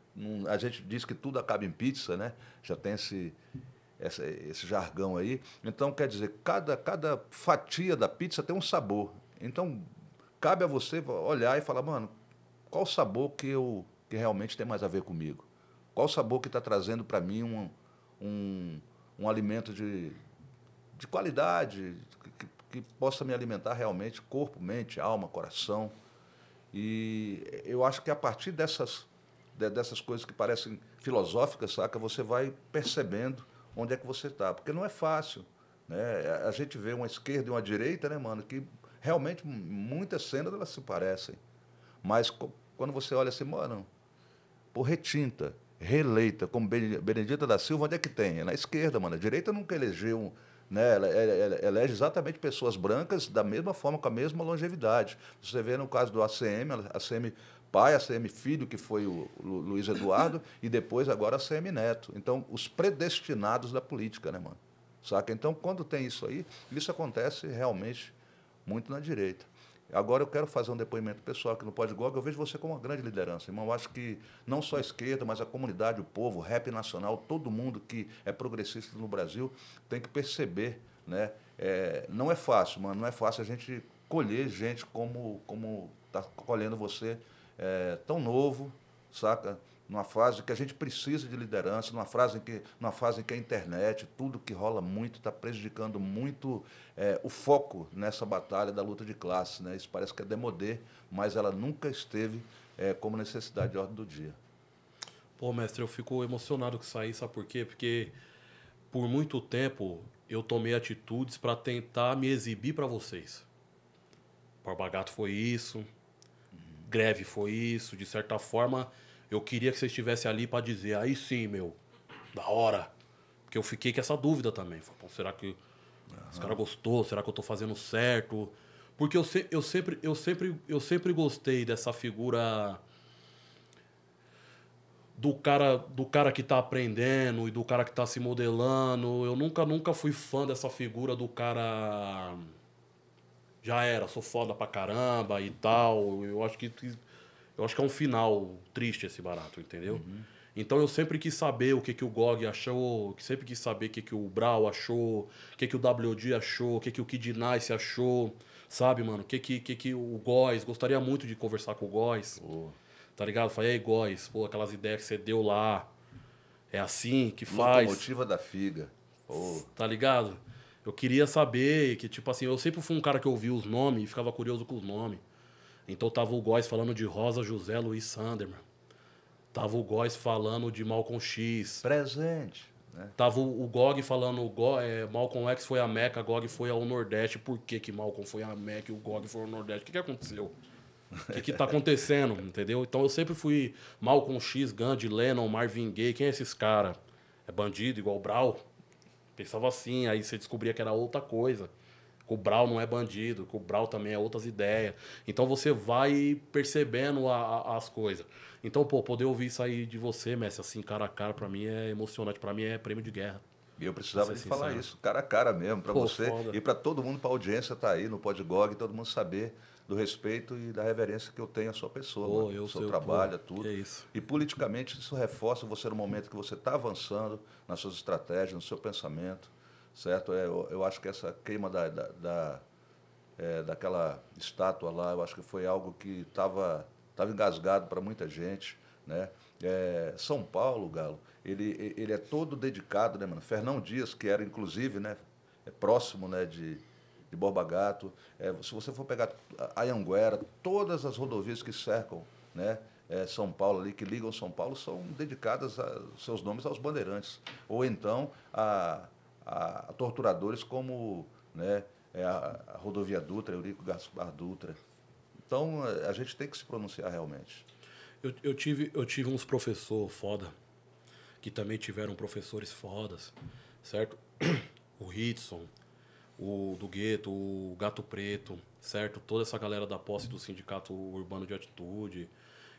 a gente diz que tudo acaba em pizza, né? já tem esse, esse jargão aí. Então, quer dizer, cada, cada fatia da pizza tem um sabor. Então, cabe a você olhar e falar, mano, qual o sabor que, eu, que realmente tem mais a ver comigo? Qual o sabor que está trazendo para mim um, um, um, alimento de, de qualidade, que, que possa me alimentar realmente corpo, mente, alma, coração? E eu acho que a partir dessas, dessas coisas que parecem filosóficas, saca, você vai percebendo onde é que você está. Porque não é fácil. Né? A gente vê uma esquerda e uma direita, né, mano, que realmente muitas cenas elas se parecem. Mas quando você olha assim, mano, por retinta, reeleita, como Benedita da Silva, onde é que tem? É na esquerda, mano. A direita nunca elegeu. Né? Ela, ela, ela elege exatamente pessoas brancas da mesma forma, com a mesma longevidade. Você vê no caso do ACM, ACM pai, ACM filho, que foi o Luiz Eduardo, <laughs> e depois agora ACM neto. Então, os predestinados da política, né, mano? Saca? Então, quando tem isso aí, isso acontece realmente muito na direita. Agora eu quero fazer um depoimento pessoal aqui no Podgog. Eu vejo você como uma grande liderança, irmão. Eu acho que não só a esquerda, mas a comunidade, o povo, o rap nacional, todo mundo que é progressista no Brasil tem que perceber, né? É, não é fácil, mano. Não é fácil a gente colher gente como como tá colhendo você, é, tão novo, saca? numa fase que a gente precisa de liderança, numa, fase em que, numa fase em que é a internet, tudo que rola muito, está prejudicando muito é, o foco nessa batalha da luta de classe. Né? Isso parece que é demodê, mas ela nunca esteve é, como necessidade de ordem do dia. Pô, mestre, eu fico emocionado com isso aí, sabe por quê? Porque por muito tempo eu tomei atitudes para tentar me exibir para vocês. Barbagato foi isso, uhum. greve foi isso, de certa forma eu queria que você estivesse ali para dizer, aí sim, meu, da hora. Porque eu fiquei com essa dúvida também. Falei, será que uhum. os gostou? Será que eu estou fazendo certo? Porque eu, se, eu, sempre, eu, sempre, eu sempre gostei dessa figura do cara do cara que está aprendendo e do cara que está se modelando. Eu nunca nunca fui fã dessa figura do cara já era, sou foda pra caramba e tal. Eu acho que eu acho que é um final triste esse barato, entendeu? Uhum. Então eu sempre quis saber o que, que o GOG achou, sempre quis saber o que, que o Brau achou, o que, que o WD achou, o que, que o Kid Nice achou, sabe, mano? O que, que, que, que o Góis, gostaria muito de conversar com o Góis, tá ligado? Falei, ei, Góis, pô, aquelas ideias que você deu lá, é assim que faz. Locomotiva da figa. Tá ligado? Eu queria saber que, tipo assim, eu sempre fui um cara que ouvia os nomes e ficava curioso com os nomes. Então tava o Góis falando de Rosa José Luiz Sanderman. Tava o Góis falando de Malcolm X. Presente. Né? Tava o, o Gog falando, o Go, é, Malcolm X foi a Meca, Gog foi ao Nordeste. Por que, que Malcolm foi a Meca e o Gog foi ao Nordeste? O que, que aconteceu? O que, tá acontecendo? Entendeu? Então eu sempre fui Malcolm X, Gandhi, Lennon, Marvin Gaye. Quem é esses caras? É bandido igual o Brau? Pensava assim, aí você descobria que era outra coisa. Brau não é bandido, Brau também é outras ideias. Então você vai percebendo a, a, as coisas. Então, pô, poder ouvir isso aí de você, Messi, assim, cara a cara, para mim é emocionante, para mim é prêmio de guerra. E eu precisava de falar isso, cara a cara mesmo, para você foda. e para todo mundo, para a audiência tá aí no Podgog, todo mundo saber do respeito e da reverência que eu tenho à sua pessoa, pô, eu, seu trabalho, pô, é tudo. É isso. E politicamente isso reforça você no momento que você está avançando nas suas estratégias, no seu pensamento certo? É, eu, eu, acho que essa queima da, da, da é, daquela estátua lá, eu acho que foi algo que estava tava engasgado para muita gente, né? É, São Paulo, Galo, ele, ele é todo dedicado, né, mano? Fernão Dias, que era inclusive, né, é próximo, né, de, de Borba Gato. É, se você for pegar Ayanguera, todas as rodovias que cercam, né, é, são Paulo ali, que ligam São Paulo, são dedicadas a, seus nomes aos bandeirantes. Ou então a a, a torturadores como né, é a, a Rodovia Dutra, Eurico Gaspar Dutra. Então, é, a gente tem que se pronunciar realmente. Eu, eu, tive, eu tive uns professor foda, que também tiveram professores fodas, certo? <clears throat> O Hitson, o do Gueto, o Gato Preto, certo? Toda essa galera da posse do Sindicato Urbano de Atitude.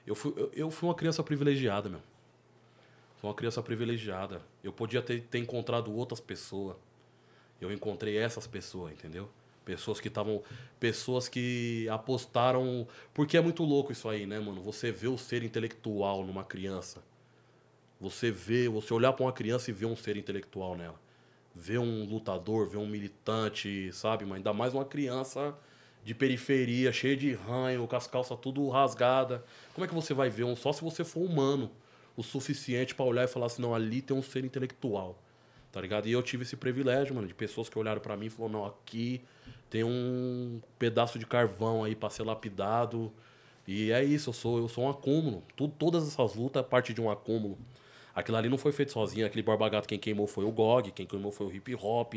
Eu fui, eu, eu fui uma criança privilegiada, meu. Sou uma criança privilegiada. Eu podia ter, ter encontrado outras pessoas. Eu encontrei essas pessoas, entendeu? Pessoas que estavam. Pessoas que apostaram. Porque é muito louco isso aí, né, mano? Você vê o ser intelectual numa criança. Você vê, você olhar para uma criança e ver um ser intelectual nela. Ver um lutador, ver um militante, sabe? Mas ainda mais uma criança de periferia, cheia de ranho, com as calças tudo rasgada. Como é que você vai ver um só se você for humano? o suficiente para olhar e falar assim, não, ali tem um ser intelectual, tá ligado? E eu tive esse privilégio, mano, de pessoas que olharam para mim e falaram, não, aqui tem um pedaço de carvão aí para ser lapidado. E é isso, eu sou, eu sou um acúmulo. Tudo, todas essas lutas é parte de um acúmulo. Aquilo ali não foi feito sozinho, aquele barbagato quem queimou foi o GOG, quem queimou foi o hip hop,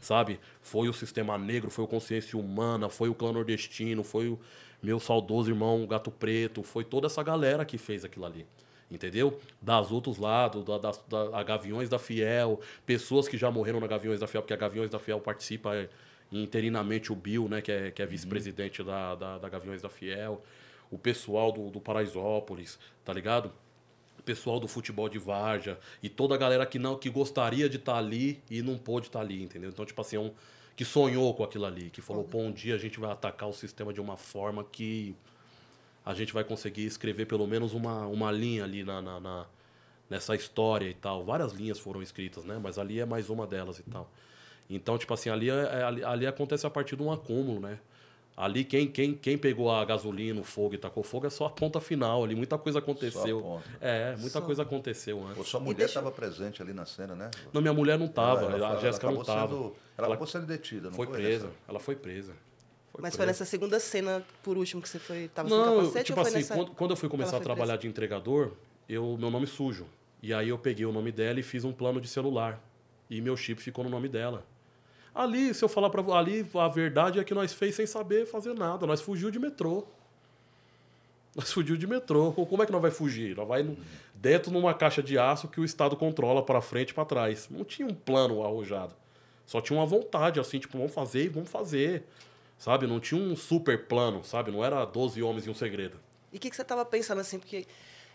sabe? Foi o sistema negro, foi o consciência humana, foi o clã nordestino, foi o meu saudoso irmão Gato Preto, foi toda essa galera que fez aquilo ali entendeu? Das outros lados, da, da, Gaviões da Fiel, pessoas que já morreram na Gaviões da Fiel, porque a Gaviões da Fiel participa eh, interinamente o Bill, né, que é, que é uhum. vice-presidente uhum. da, da, da, Gaviões da Fiel, o pessoal do, do Paraisópolis, tá ligado? O pessoal do futebol de Varja e toda a galera que não que gostaria de estar tá ali e não pôde estar tá ali, entendeu? Então, tipo assim, é um que sonhou com aquilo ali, que falou, uhum. pô, um dia a gente vai atacar o sistema de uma forma que a gente vai conseguir escrever pelo menos uma, uma linha ali na, na, na nessa história e tal. Várias linhas foram escritas, né? Mas ali é mais uma delas e tal. Então, tipo assim, ali, é, é, ali, ali, acontece a partir de um acúmulo, né? Ali quem, quem, quem pegou a gasolina, o fogo e tacou fogo é só a ponta final ali. Muita coisa aconteceu. É, muita só... coisa aconteceu antes. Pô, sua mulher estava deixa... presente ali na cena, né? Não, minha mulher não estava. A Jéssica não estava. Ela, ela acabou sendo detida, não foi? Foi presa. Essa? Ela foi presa. Mas foi nessa segunda cena, por último, que você foi, tava Não, sem capacete? Tipo assim, nessa... quando, quando, eu fui começar a trabalhar presa? de entregador, eu, meu nome sujo. E aí eu peguei o nome dela e fiz um plano de celular. E meu chip ficou no nome dela. Ali, se eu falar para ali, a verdade é que nós fez sem saber fazer nada. Nós fugiu de metrô. Nós fugiu de metrô. Como é que nós vai fugir? Nós vai dentro numa caixa de aço que o Estado controla para frente e para trás. Não tinha um plano arrojado. Só tinha uma vontade, assim, tipo, vamos fazer e vamos fazer. Sabe? Não tinha um super plano, sabe? Não era 12 homens e um segredo. E o que, que você estava pensando assim? Porque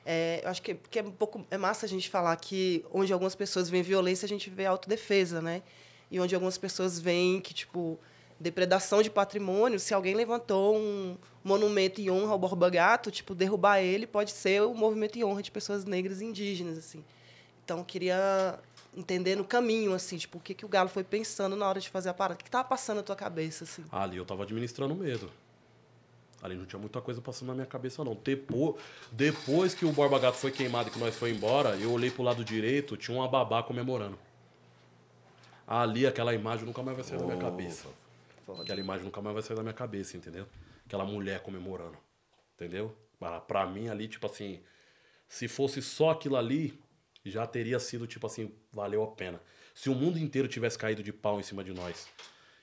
é, eu acho que, que é um pouco é massa a gente falar que onde algumas pessoas veem violência, a gente vê autodefesa, né? E onde algumas pessoas veem que, tipo, depredação de patrimônio, se alguém levantou um monumento em honra ao Borba Gato, tipo, derrubar ele pode ser o um movimento em honra de pessoas negras e indígenas, assim. Então, queria entendendo o caminho, assim, tipo, o que, que o Galo foi pensando na hora de fazer a parada. O que, tava passando na tua cabeça, assim? Ali eu tava administrando medo. Ali não tinha muita coisa passando na minha cabeça, não. Depois, depois que o Borba Gato foi queimado e que nós foi embora, eu olhei pro lado direito, tinha uma babá comemorando. Ali, aquela imagem nunca mais vai sair oh, da minha cabeça. Foda. Aquela imagem nunca mais vai sair da minha cabeça, entendeu? Aquela mulher comemorando, entendeu? pra mim, ali, tipo assim, se fosse só aquilo ali, já teria sido tipo assim, valeu a pena. Se o mundo inteiro tivesse caído de pau em cima de nós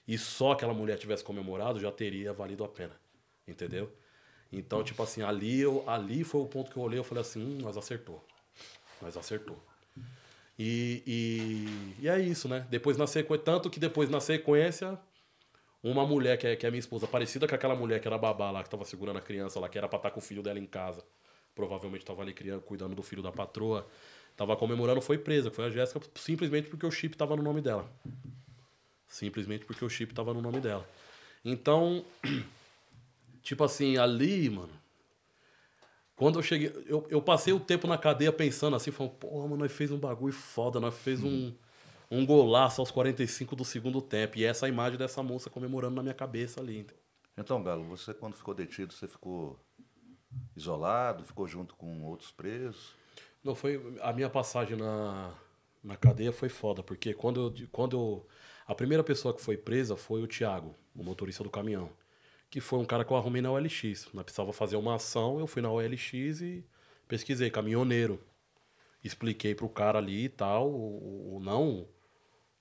e só aquela mulher tivesse comemorado, já teria valido a pena. Entendeu? Então, Nossa. tipo assim, ali, eu, ali foi o ponto que eu olhei e falei assim, hum, nós acertou. Nós acertou. E, e, e, é isso, né? Depois na sequência, tanto que depois na sequência, uma mulher que é, que é minha esposa, parecida com aquela mulher que era babá lá, que tava segurando a criança lá, que era pra estar tá com o filho dela em casa. Provavelmente tava ali criando, cuidando do filho da patroa tava comemorando foi presa, foi a Jéssica, simplesmente porque o chip tava no nome dela. Simplesmente porque o chip tava no nome dela. Então, <clears throat> tipo assim, ali, mano, quando eu cheguei, eu, eu passei o tempo na cadeia pensando assim, falando, porra, mano, nós fez um bagulho foda, nós fez um, uhum. um golaço aos 45 do segundo tempo. E essa é imagem dessa moça comemorando na minha cabeça ali. Então, Galo, você quando ficou detido, você ficou isolado, ficou junto com outros presos? Não, foi. A minha passagem na, na cadeia foi foda, porque quando eu, quando eu, A primeira pessoa que foi presa foi o Thiago, o motorista do caminhão. Que foi um cara que eu arrumei na OLX. Nós precisava fazer uma ação, eu fui na OLX e pesquisei, caminhoneiro. Expliquei pro cara ali e tal, o, não.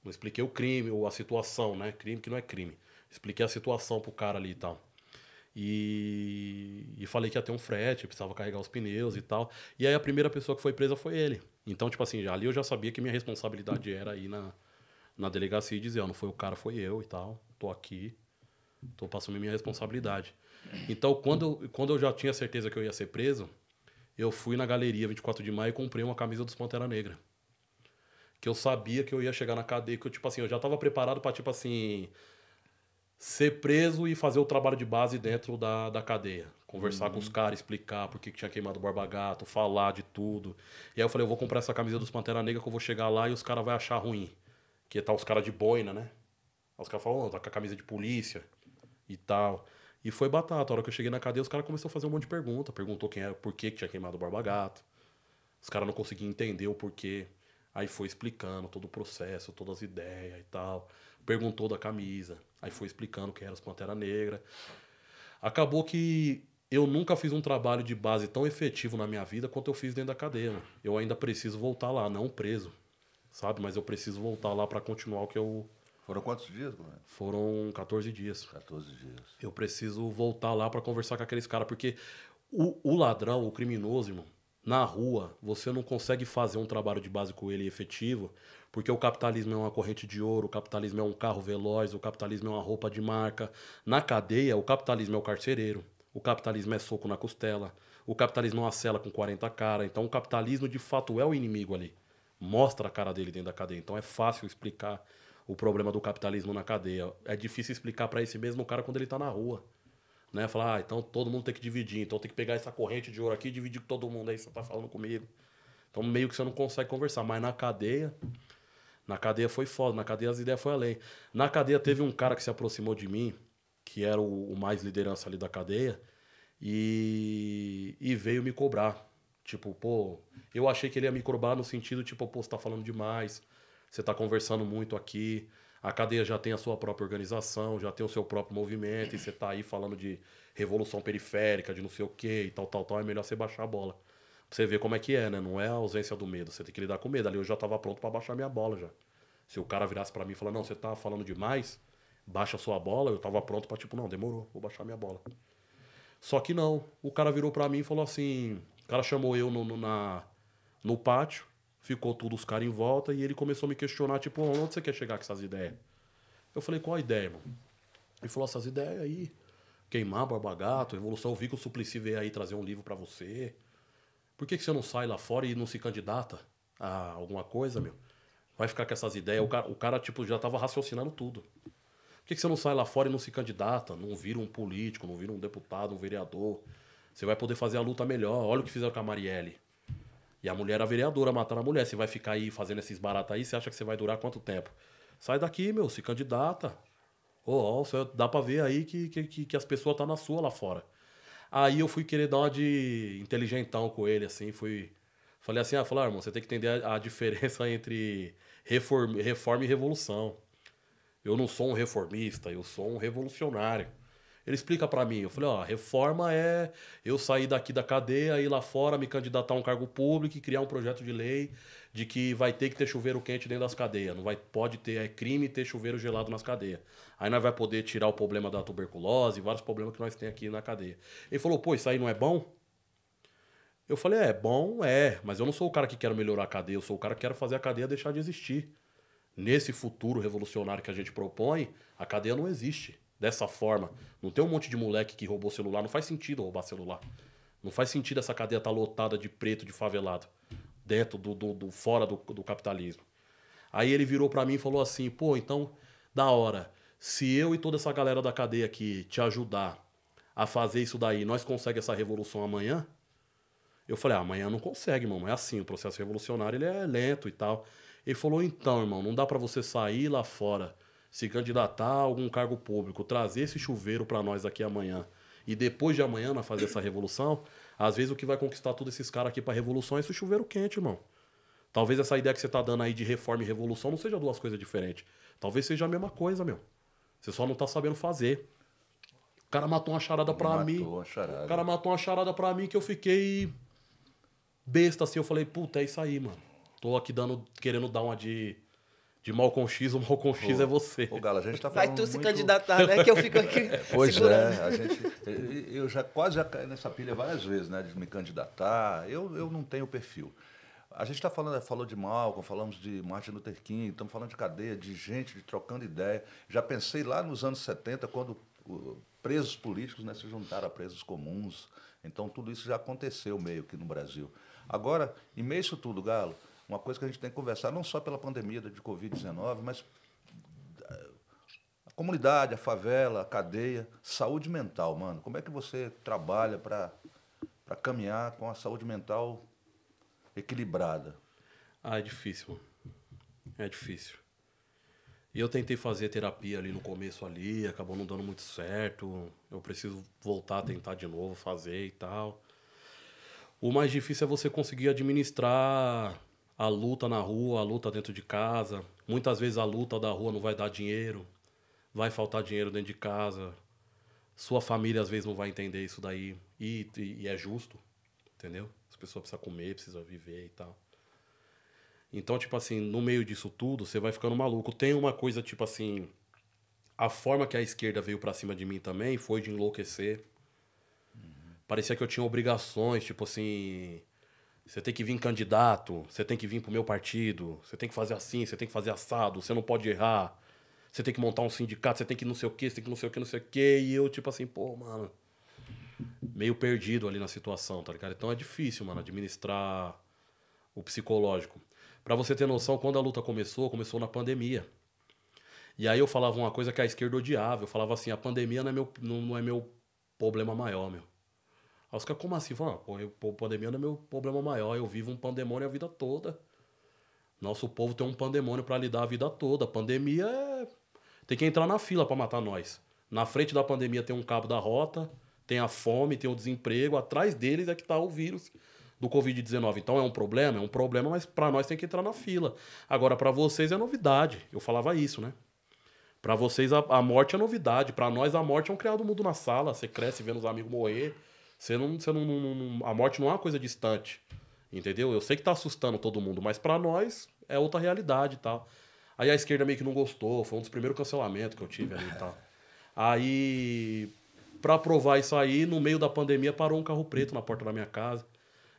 Não expliquei o crime, ou a situação, né? Crime que não é crime. Expliquei a situação pro cara ali e tal. E, e, falei que ia ter um frete, precisava carregar os pneus e tal. E aí a primeira pessoa que foi presa foi ele. Então, tipo assim, ali eu já sabia que minha responsabilidade era ir na, na delegacia e dizer, ó, não foi o cara, foi eu e tal. Tô aqui, tô passando minha responsabilidade. Então, quando, quando eu já tinha certeza que eu ia ser preso, eu fui na galeria 24 de maio e comprei uma camisa dos Pantera Negra. Que eu sabia que eu ia chegar na cadeia, que eu, tipo assim, eu já tava preparado para tipo assim ser preso e fazer o trabalho de base dentro da, da cadeia. Conversar uhum. com os uhum. caras, explicar por que, que tinha queimado o Barba Gato, falar de tudo. E aí eu falei, eu vou comprar essa camisa dos Pantera Negra que eu vou chegar lá e os caras vão achar ruim. Que tá os caras de boina, né? Aí os caras falam, oh, tá com a camisa de polícia e tal. E foi batata. A hora que eu cheguei na cadeia, os caras começaram a fazer um monte de pergunta. Perguntou quem era, por que, que tinha queimado o Barba Gato. Os caras não conseguiam entender o porquê. Aí foi explicando todo o processo, todas as ideias e tal. Perguntou da camisa Aí foi explicando que eram as Pantera Negra. Acabou que eu nunca fiz um trabalho de base tão efetivo na minha vida quanto eu fiz dentro da cadeia. Eu ainda preciso voltar lá, não preso, sabe? Mas eu preciso voltar lá para continuar o que eu. Foram quantos dias, mano? Foram 14 dias. 14 dias. Eu preciso voltar lá para conversar com aqueles caras, porque o, o, ladrão, o criminoso, irmão, na rua, você não consegue fazer um trabalho de base com ele efetivo, porque o capitalismo é uma corrente de ouro, o capitalismo é um carro veloz, o capitalismo é uma roupa de marca. Na cadeia, o capitalismo é o carcereiro, o capitalismo é soco na costela, o capitalismo é uma cela com 40 caras. Então, o capitalismo de fato é o inimigo ali. Mostra a cara dele dentro da cadeia. Então, é fácil explicar o problema do capitalismo na cadeia. É difícil explicar para esse mesmo cara quando ele tá na rua. Né? Falar, ah, então todo mundo tem que dividir, então tem que pegar essa corrente de ouro aqui e dividir com todo mundo. Aí você tá falando comigo. Então meio que você não consegue conversar. Mas na cadeia, na cadeia foi foda, na cadeia as ideias foi além. Na cadeia teve um cara que se aproximou de mim, que era o, o mais liderança ali da cadeia, e, e, veio me cobrar. Tipo, pô, eu achei que ele ia me cobrar no sentido, tipo, pô, você tá falando demais, você tá conversando muito aqui, a cadeia já tem a sua própria organização, já tem o seu próprio movimento, e você tá aí falando de revolução periférica, de não sei o quê, e tal, tal, tal, é melhor você baixar a bola você ver como é que é, né? Não é a ausência do medo, você tem que lidar com medo. Ali eu já estava pronto para baixar minha bola já. Se o cara virasse para mim e falou não, você tá falando demais, baixa sua bola, eu estava pronto para tipo, não, demorou, vou baixar minha bola. Só que não, o cara virou para mim e falou assim, o cara chamou eu no, no, na, no pátio, ficou tudo os caras em volta e ele começou a me questionar, tipo, onde você quer chegar com essas ideias? Eu falei, qual a ideia, irmão? Ele falou, essas ideias aí, queimar Barbagato, Eu vi que o Suplicy veio aí trazer um livro para você. Por que, que você não sai lá fora e não se candidata a alguma coisa, meu? Vai ficar com essas ideias. O cara, o cara tipo, já estava raciocinando tudo. Por que, que você não sai lá fora e não se candidata? Não vira um político, não vira um deputado, um vereador. Você vai poder fazer a luta melhor. Olha o que fizeram com a Marielle. E a mulher era vereadora, mataram a mulher. Você vai ficar aí fazendo esses baratos aí, você acha que você vai durar quanto tempo? Sai daqui, meu, se candidata. Ô, oh, oh, dá pra ver aí que, que, que as pessoas estão tá na sua lá fora. Aí eu fui querer dar uma de inteligentão com ele, assim, fui. Falei assim, ah, falou, ah, irmão, você tem que entender a, a diferença <laughs> entre reform, reforma e revolução. Eu não sou um reformista, eu sou um revolucionário. Ele explica para mim, eu falei, ó, reforma é eu sair daqui da cadeia, ir lá fora, me candidatar a um cargo público e criar um projeto de lei de que vai ter que ter chuveiro quente dentro das cadeias, não vai pode ter, é crime ter chuveiro gelado nas cadeias. Aí nós vai poder tirar o problema da tuberculose, vários problemas que nós temos aqui na cadeia. Ele falou, pô, isso aí não é bom? Eu falei, é bom, é, mas eu não sou o cara que quero melhorar a cadeia, eu sou o cara que quero fazer a cadeia deixar de existir. Nesse futuro revolucionário que a gente propõe, a cadeia não existe dessa forma. Não tem um monte de moleque que roubou celular, não faz sentido roubar celular. Não faz sentido essa cadeia estar tá lotada de preto, de favelado, dentro do, do, do fora do, do capitalismo. Aí ele virou para mim e falou assim: pô, então, da hora. Se eu e toda essa galera da cadeia aqui te ajudar a fazer isso daí, nós conseguimos essa revolução amanhã? Eu falei, ah, amanhã não consegue, irmão. É assim, o processo revolucionário ele é lento e tal. Ele falou, então, irmão, não dá para você sair lá fora, se candidatar a algum cargo público, trazer esse chuveiro para nós aqui amanhã e depois de amanhã nós fazer essa revolução. Às vezes o que vai conquistar todos esses caras aqui para revolução é esse chuveiro quente, irmão. Talvez essa ideia que você tá dando aí de reforma e revolução não seja duas coisas diferentes. Talvez seja a mesma coisa, meu. Você só não tá sabendo fazer. O cara matou uma charada pra mim. Uma charada. O cara matou uma charada pra mim que eu fiquei besta assim. Eu falei, puta, é isso aí, mano. Tô aqui dando, querendo dar uma de. De mal com X, o mal com X é você. Ô, Galo, a gente tá falando. Vai tu muito... se candidatar, né? Que eu fico aqui. <laughs> É, pois segurando. é, a gente. Eu já quase já caí nessa pilha várias vezes, né? De me candidatar. Eu, eu não tenho perfil. A gente está falando, é, falou de Malcolm, falamos de Martin Luther King, estamos falando de cadeia, de gente, de trocando ideia. Já pensei lá nos anos 70, quando presos políticos né, se juntaram a presos comuns. Então, tudo isso já aconteceu meio que no Brasil. Agora, em meio a isso tudo, Galo, uma coisa que a gente tem que conversar, não só pela pandemia de Covid-19, mas a comunidade, a favela, a cadeia, saúde mental, mano. Como é que você trabalha para caminhar com a saúde mental equilibrada? Ah, é difícil. É difícil. E eu tentei fazer terapia ali no começo ali, acabou não dando muito certo. Eu preciso voltar a tentar de novo, fazer e tal. O mais difícil é você conseguir administrar a luta na rua, a luta dentro de casa. Muitas vezes a luta da rua não vai dar dinheiro, vai faltar dinheiro dentro de casa. Sua família às vezes não vai entender isso daí e, e, e é justo entendeu? As pessoas precisam comer, precisam viver e tal. Então, tipo assim, no meio disso tudo, você vai ficando maluco. Tem uma coisa, tipo assim, a forma que a esquerda veio para cima de mim também foi de enlouquecer. Uhum. Parecia que eu tinha obrigações, tipo assim, você tem que vir candidato, você tem que vir pro meu partido, você tem que fazer assim, você tem que fazer assado, você não pode errar, você tem que montar um sindicato, você tem que não sei o quê, você tem que não sei o quê, não sei o quê. E eu, tipo assim, pô, mano, meio perdido ali na situação, tá ligado? Então é difícil, mano, administrar o psicológico. Para você ter noção, quando a luta começou, começou na pandemia. E aí eu falava uma coisa que a esquerda odiava. Eu falava assim, a pandemia não é meu, não, não é meu problema maior, meu. Aí os caras, como assim? Falam, ah, pô, a pandemia não é meu problema maior. Eu vivo um pandemônio a vida toda. Nosso povo tem um pandemônio para lidar a vida toda. A pandemia é... Tem que entrar na fila para matar nós. Na frente da pandemia tem um cabo da rota, tem a fome, tem o desemprego, atrás deles é que está o vírus do Covid-19. Então é um problema, é um problema, mas para nós tem que entrar na fila. Agora, para vocês é novidade. Eu falava isso, né? Para vocês a, a, morte é novidade. Para nós a morte é um criado mundo na sala. Você cresce vendo os amigos morrer. Você não, você não, não, não, a morte não é uma coisa distante. Entendeu? Eu sei que tá assustando todo mundo, mas para nós é outra realidade e tal. Aí a esquerda meio que não gostou, foi um dos primeiros cancelamentos que eu tive ali e tal. Aí para aprovar isso aí, no meio da pandemia, parou um carro preto na porta da minha casa.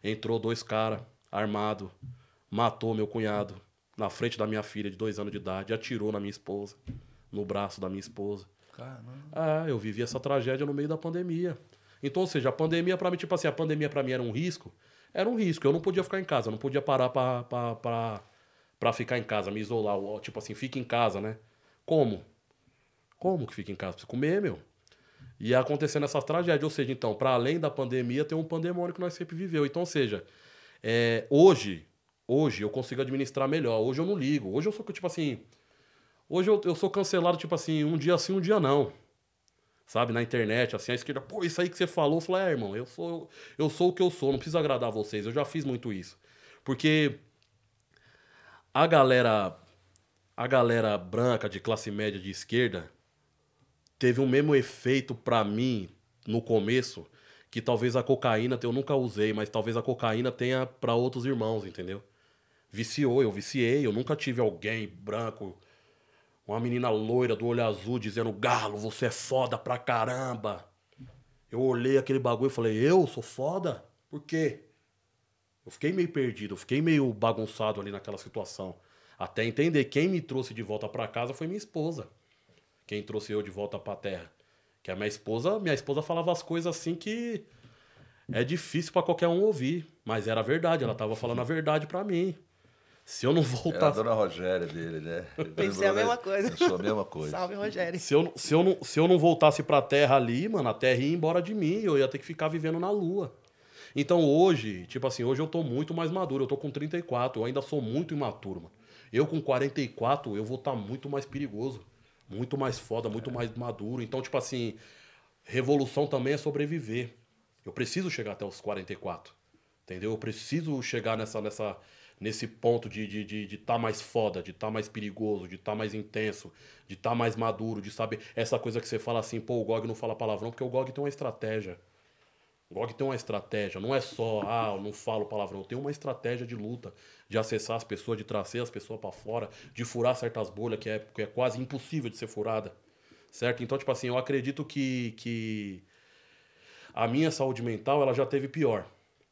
Entrou dois caras armado, matou meu cunhado na frente da minha filha de dois anos de idade, atirou na minha esposa, no braço da minha esposa. Caramba. Ah, eu vivi essa tragédia no meio da pandemia. Então, ou seja, a pandemia para mim, tipo assim, a pandemia para mim era um risco? Era um risco. Eu não podia ficar em casa, eu não podia parar pra, ficar em casa, me isolar. Tipo assim, fica em casa, né? Como? Como que fica em casa? Preciso comer, meu. E é acontecendo essas tragédias. Ou seja, então, para além da pandemia, tem um pandemônio que nós sempre viveu. Então, ou seja, é, hoje, hoje eu consigo administrar melhor. Hoje eu não ligo. Hoje eu sou, tipo assim... Hoje eu, eu sou cancelado, tipo assim, um dia sim, um dia não. Sabe? Na internet, assim, a esquerda... Pô, isso aí que você falou. Eu falei, é, irmão, eu sou, eu sou o que eu sou. Não preciso agradar vocês. Eu já fiz muito isso. Porque a galera... A galera branca de classe média de esquerda teve o mesmo efeito para mim no começo que talvez a cocaína, eu nunca usei, mas talvez a cocaína tenha para outros irmãos, entendeu? Viciou, eu viciei, eu nunca tive alguém branco, uma menina loira do olho azul dizendo: "Galo, você é foda pra caramba". Eu olhei aquele bagulho e falei: "Eu sou foda? Por quê?" Eu fiquei meio perdido, eu fiquei meio bagunçado ali naquela situação. Até entender quem me trouxe de volta para casa foi minha esposa. Quem trouxe eu de volta pra terra. Que a minha esposa, minha esposa falava as coisas assim que é difícil para qualquer um ouvir, mas era verdade, ela tava falando a verdade para mim. Se eu não voltasse. Era a dona Rogéria dele, né? <laughs> Pensei a né? mesma coisa. Pensou a mesma coisa. Salve, Rogério. Se eu, se, eu não, se eu não voltasse pra terra ali, mano, a terra ia embora de mim, eu ia ter que ficar vivendo na lua. Então hoje, tipo assim, hoje eu tô muito mais maduro, eu tô com 34, eu ainda sou muito imaturo, mano. Eu com 44, eu vou estar tá muito mais perigoso muito mais foda, muito é. mais maduro. Então, tipo assim, revolução também é sobreviver. Eu preciso chegar até os 44. Entendeu? Eu preciso chegar nessa, nessa, nesse ponto de estar de, de, de tá mais foda, de estar tá mais perigoso, de estar tá mais intenso, de estar tá mais maduro, de saber. Essa coisa que você fala assim, pô, o GOG não fala palavrão, porque o GOG tem uma estratégia que tem uma estratégia, não é só, ah, eu não falo palavrão, tem uma estratégia de luta, de acessar as pessoas, de trazer as pessoas para fora, de furar certas bolhas que é, que é quase impossível de ser furada, certo? Então, tipo assim, eu acredito que, que a minha saúde mental ela já teve pior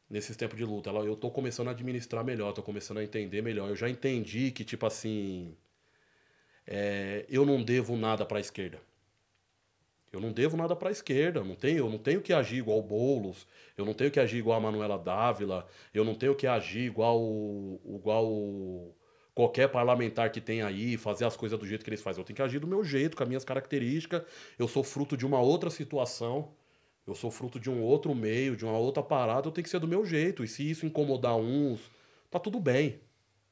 nesses tempos de luta. Ela, eu tô começando a administrar melhor, tô começando a entender melhor. Eu já entendi que, tipo assim, é, eu não devo nada para a esquerda. Eu não devo nada para a esquerda, não tenho, eu não tenho que agir igual Boulos, eu não tenho que agir igual a Manuela Dávila, eu não tenho que agir igual igual qualquer parlamentar que tem aí, fazer as coisas do jeito que eles fazem. Eu tenho que agir do meu jeito, com as minhas características. Eu sou fruto de uma outra situação, eu sou fruto de um outro meio, de uma outra parada, eu tenho que ser do meu jeito. E se isso incomodar uns, tá tudo bem.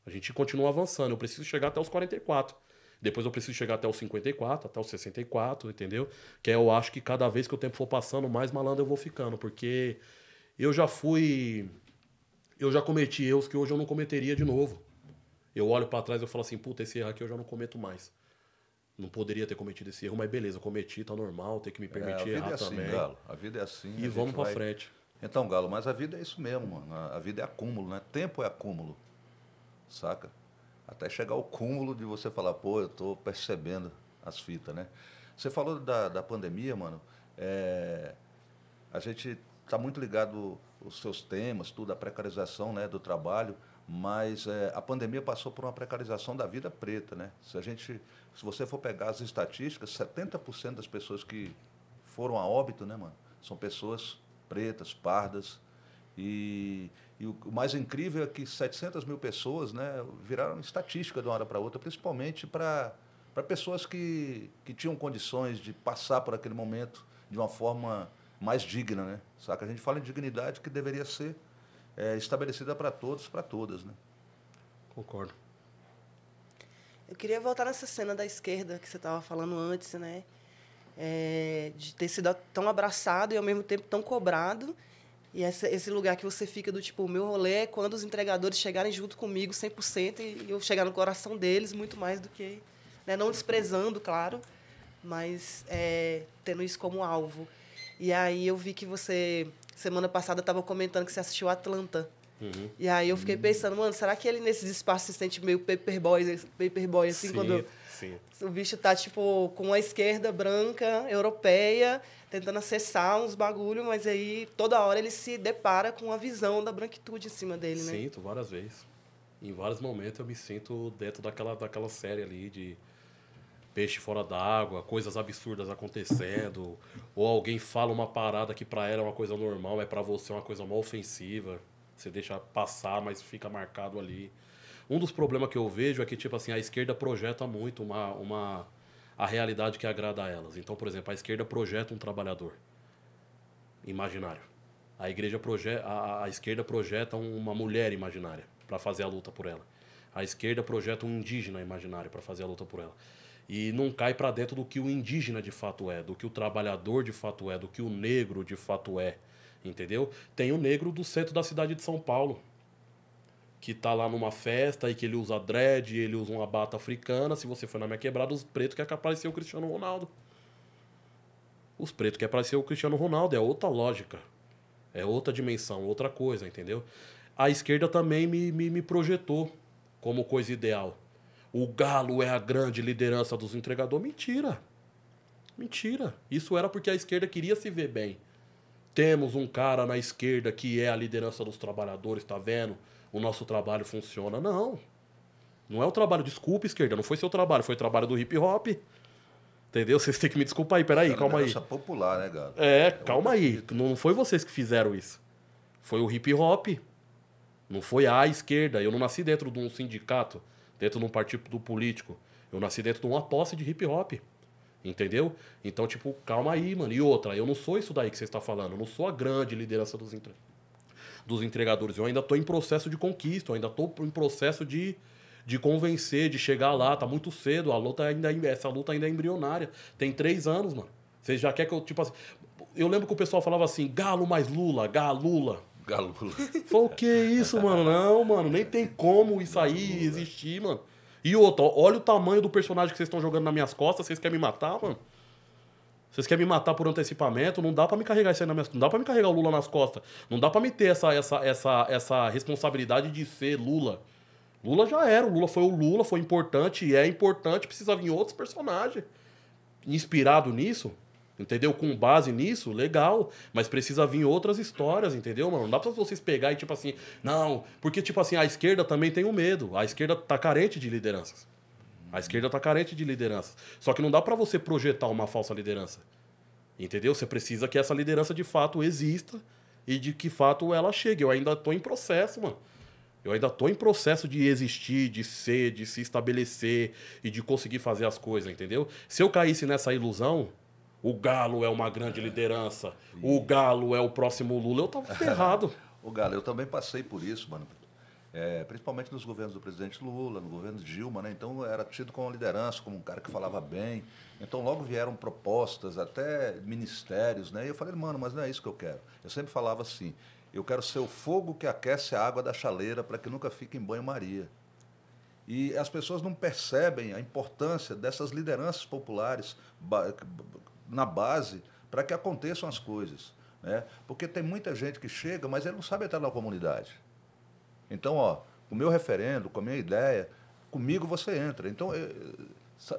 A gente continua avançando. Eu preciso chegar até os 44. Depois eu preciso chegar até os 54, até os 64, entendeu? Que eu acho que cada vez que o tempo for passando, mais malandro eu vou ficando, porque eu já fui. Eu já cometi erros que hoje eu não cometeria de novo. Eu olho para trás e falo assim, puta, esse erro aqui eu já não cometo mais. Não poderia ter cometido esse erro, mas beleza, cometi, tá normal, tem que me é, permitir é, errar é assim, também. Galo, a vida é assim. E vamos para vai... frente. Então, Galo, mas a vida é isso mesmo, mano. A vida é acúmulo, né? Tempo é acúmulo, saca? até chegar ao cúmulo de você falar, pô, eu estou percebendo as fitas, né? Você falou da, da pandemia, mano. É, a gente está muito ligado os seus temas, tudo, a precarização né, do trabalho, mas é, a pandemia passou por uma precarização da vida preta. Né? Se, a gente, se você for pegar as estatísticas, 70% das pessoas que foram a óbito né, mano, são pessoas pretas, pardas. E e o, o mais incrível é que 700 mil pessoas né, viraram estatística de uma hora para outra, principalmente para pessoas que, que tinham condições de passar por aquele momento de uma forma mais digna. Né? que A gente fala em dignidade que deveria ser é, estabelecida para todos, para todas. Né? Concordo. Eu queria voltar nessa cena da esquerda que você estava falando antes, né? É, de ter sido tão abraçado e ao mesmo tempo tão cobrado e esse lugar que você fica do tipo, o meu rolê é quando os entregadores chegarem junto comigo 100% e eu chegar no coração deles muito mais do que. Né? Não desprezando, claro, mas é, tendo isso como alvo. E aí eu vi que você, semana passada, estava comentando que você assistiu Atlanta. Uhum. E aí eu fiquei pensando, mano, será que ele nesses espaços se sente meio paperboy, paperboy assim, sim, quando sim. o bicho tá, tipo, com a esquerda branca, europeia, tentando acessar uns bagulho, mas aí toda hora ele se depara com a visão da branquitude em cima dele, né? Sinto várias vezes. Em vários momentos eu me sinto dentro daquela, daquela série ali de peixe fora d'água, coisas absurdas acontecendo, ou alguém fala uma parada que para ela é uma coisa normal, é para você uma coisa mal ofensiva. Você deixa passar, mas fica marcado ali. Um dos problemas que eu vejo é que, tipo assim, a esquerda projeta muito uma, uma, a realidade que agrada a elas. Então, por exemplo, a esquerda projeta um trabalhador imaginário. A igreja projeta, a, a esquerda projeta uma mulher imaginária para fazer a luta por ela. A esquerda projeta um indígena imaginário para fazer a luta por ela. E não cai para dentro do que o indígena de fato é, do que o trabalhador de fato é, do que o negro de fato é entendeu? Tem o negro do centro da cidade de São Paulo, que tá lá numa festa e que ele usa dread, ele usa uma bata africana. Se você for na minha quebrada, os pretos querem que apareceu o Cristiano Ronaldo. Os pretos querem aparecer o Cristiano Ronaldo, é outra lógica. É outra dimensão, outra coisa, entendeu? A esquerda também me, me, me projetou como coisa ideal. O galo é a grande liderança dos entregadores. Mentira. Mentira. Isso era porque a esquerda queria se ver bem. Temos um cara na esquerda que é a liderança dos trabalhadores, tá vendo? O nosso trabalho funciona. Não. Não é o trabalho, desculpa, esquerda, não foi seu trabalho, foi o trabalho do hip hop. Entendeu? Vocês têm que me desculpar aí, peraí, é calma aí. popular, né, cara? É, é calma aí. Não foi vocês que fizeram isso. Foi o hip hop. Não foi a esquerda. Eu não nasci dentro de um sindicato, dentro de um partido político. Eu nasci dentro de uma posse de hip hop. Entendeu? Então, tipo, calma aí, mano. E outra, eu não sou isso daí que você está falando. Eu não sou a grande liderança dos, entre... dos entregadores. Eu ainda estou em processo de conquista, eu ainda estou em processo de, de convencer, de chegar lá. Tá muito cedo, a luta ainda é... essa luta ainda é embrionária. Tem três anos, mano. Você já quer que eu, tipo assim. Eu lembro que o pessoal falava assim: galo mais Lula, galula. Galula. Falei, o que é isso, mano? Não, mano, nem tem como isso aí existir, mano. E outra, olha o tamanho do personagem que vocês estão jogando nas minhas costas, vocês querem me matar, mano? Vocês querem me matar por antecipamento? Não dá para me carregar isso aí nas não dá para me carregar o Lula nas costas. Não dá para me ter essa, essa, essa, essa responsabilidade de ser Lula. Lula já era, o Lula foi o Lula, foi importante e é importante, precisava vir outros personagens. Inspirado nisso, Entendeu? Com base nisso, legal. Mas precisa vir outras histórias, entendeu, mano? Não dá pra vocês pegar e, tipo assim, não. Porque, tipo assim, a esquerda também tem o um medo. A esquerda tá carente de lideranças. A esquerda tá carente de lideranças. Só que não dá para você projetar uma falsa liderança. Entendeu? Você precisa que essa liderança de fato exista e de que fato ela chegue. Eu ainda tô em processo, mano. Eu ainda tô em processo de existir, de ser, de se estabelecer e de conseguir fazer as coisas, entendeu? Se eu caísse nessa ilusão, o Galo é uma grande liderança. O Galo é o próximo Lula. Eu estava <laughs> ferrado. o Galo, eu também passei por isso, mano. É, principalmente nos governos do presidente Lula, no governo Dilma, né? Então era tido como liderança, como um cara que falava bem. Então logo vieram propostas, até ministérios, né? E eu falei, mano, mas não é isso que eu quero. Eu sempre falava assim, eu quero ser o fogo que aquece a água da chaleira para que nunca fique em banho-maria. E as pessoas não percebem a importância dessas lideranças populares na base para que aconteçam as coisas. Né? Porque tem muita gente que chega, mas ele não sabe entrar na comunidade. Então, ó, com o meu referendo, com a minha ideia, comigo você entra. Então, eu,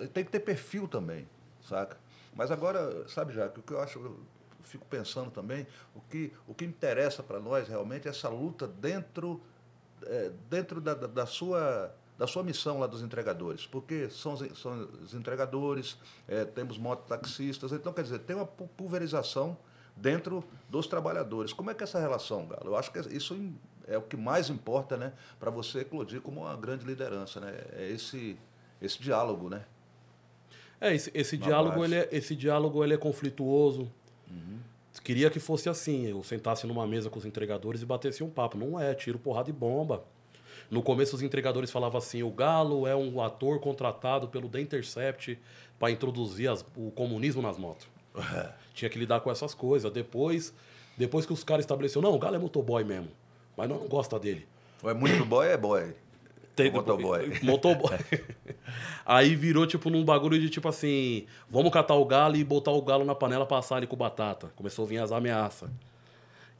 eh, tem que ter perfil também, saca? Mas agora, sabe, já o que eu acho, eu fico pensando também, o que, o que interessa para nós realmente é essa luta dentro, é, dentro da, da, da sua da sua missão lá dos entregadores, porque são, são os entregadores, é, temos mototaxistas, então quer dizer, tem uma pulverização dentro dos trabalhadores. Como é que é essa relação, Galo? Eu acho que isso é o que mais importa né, para você eclodir como uma grande liderança, né? É esse, esse diálogo, né? É, esse, esse diálogo, ele é, esse diálogo ele é conflituoso. Uhum. Queria que fosse assim, eu sentasse numa mesa com os entregadores e batesse um papo. Não é tiro, porrada e bomba. No começo, os entregadores falavam assim: o Galo é um ator contratado pelo The Intercept para introduzir as, o comunismo nas motos. É. Tinha que lidar com essas coisas. Depois, depois que os caras estabeleceram: não, o Galo é motoboy mesmo, mas nós não gosta dele. É muito boy, é boy. Tem, é motoboy. <laughs> Motoboy. Aí virou, tipo, num bagulho de, tipo assim, vamos catar o galo e botar o galo na panela pra assar ele com batata. Começou a vir as ameaças.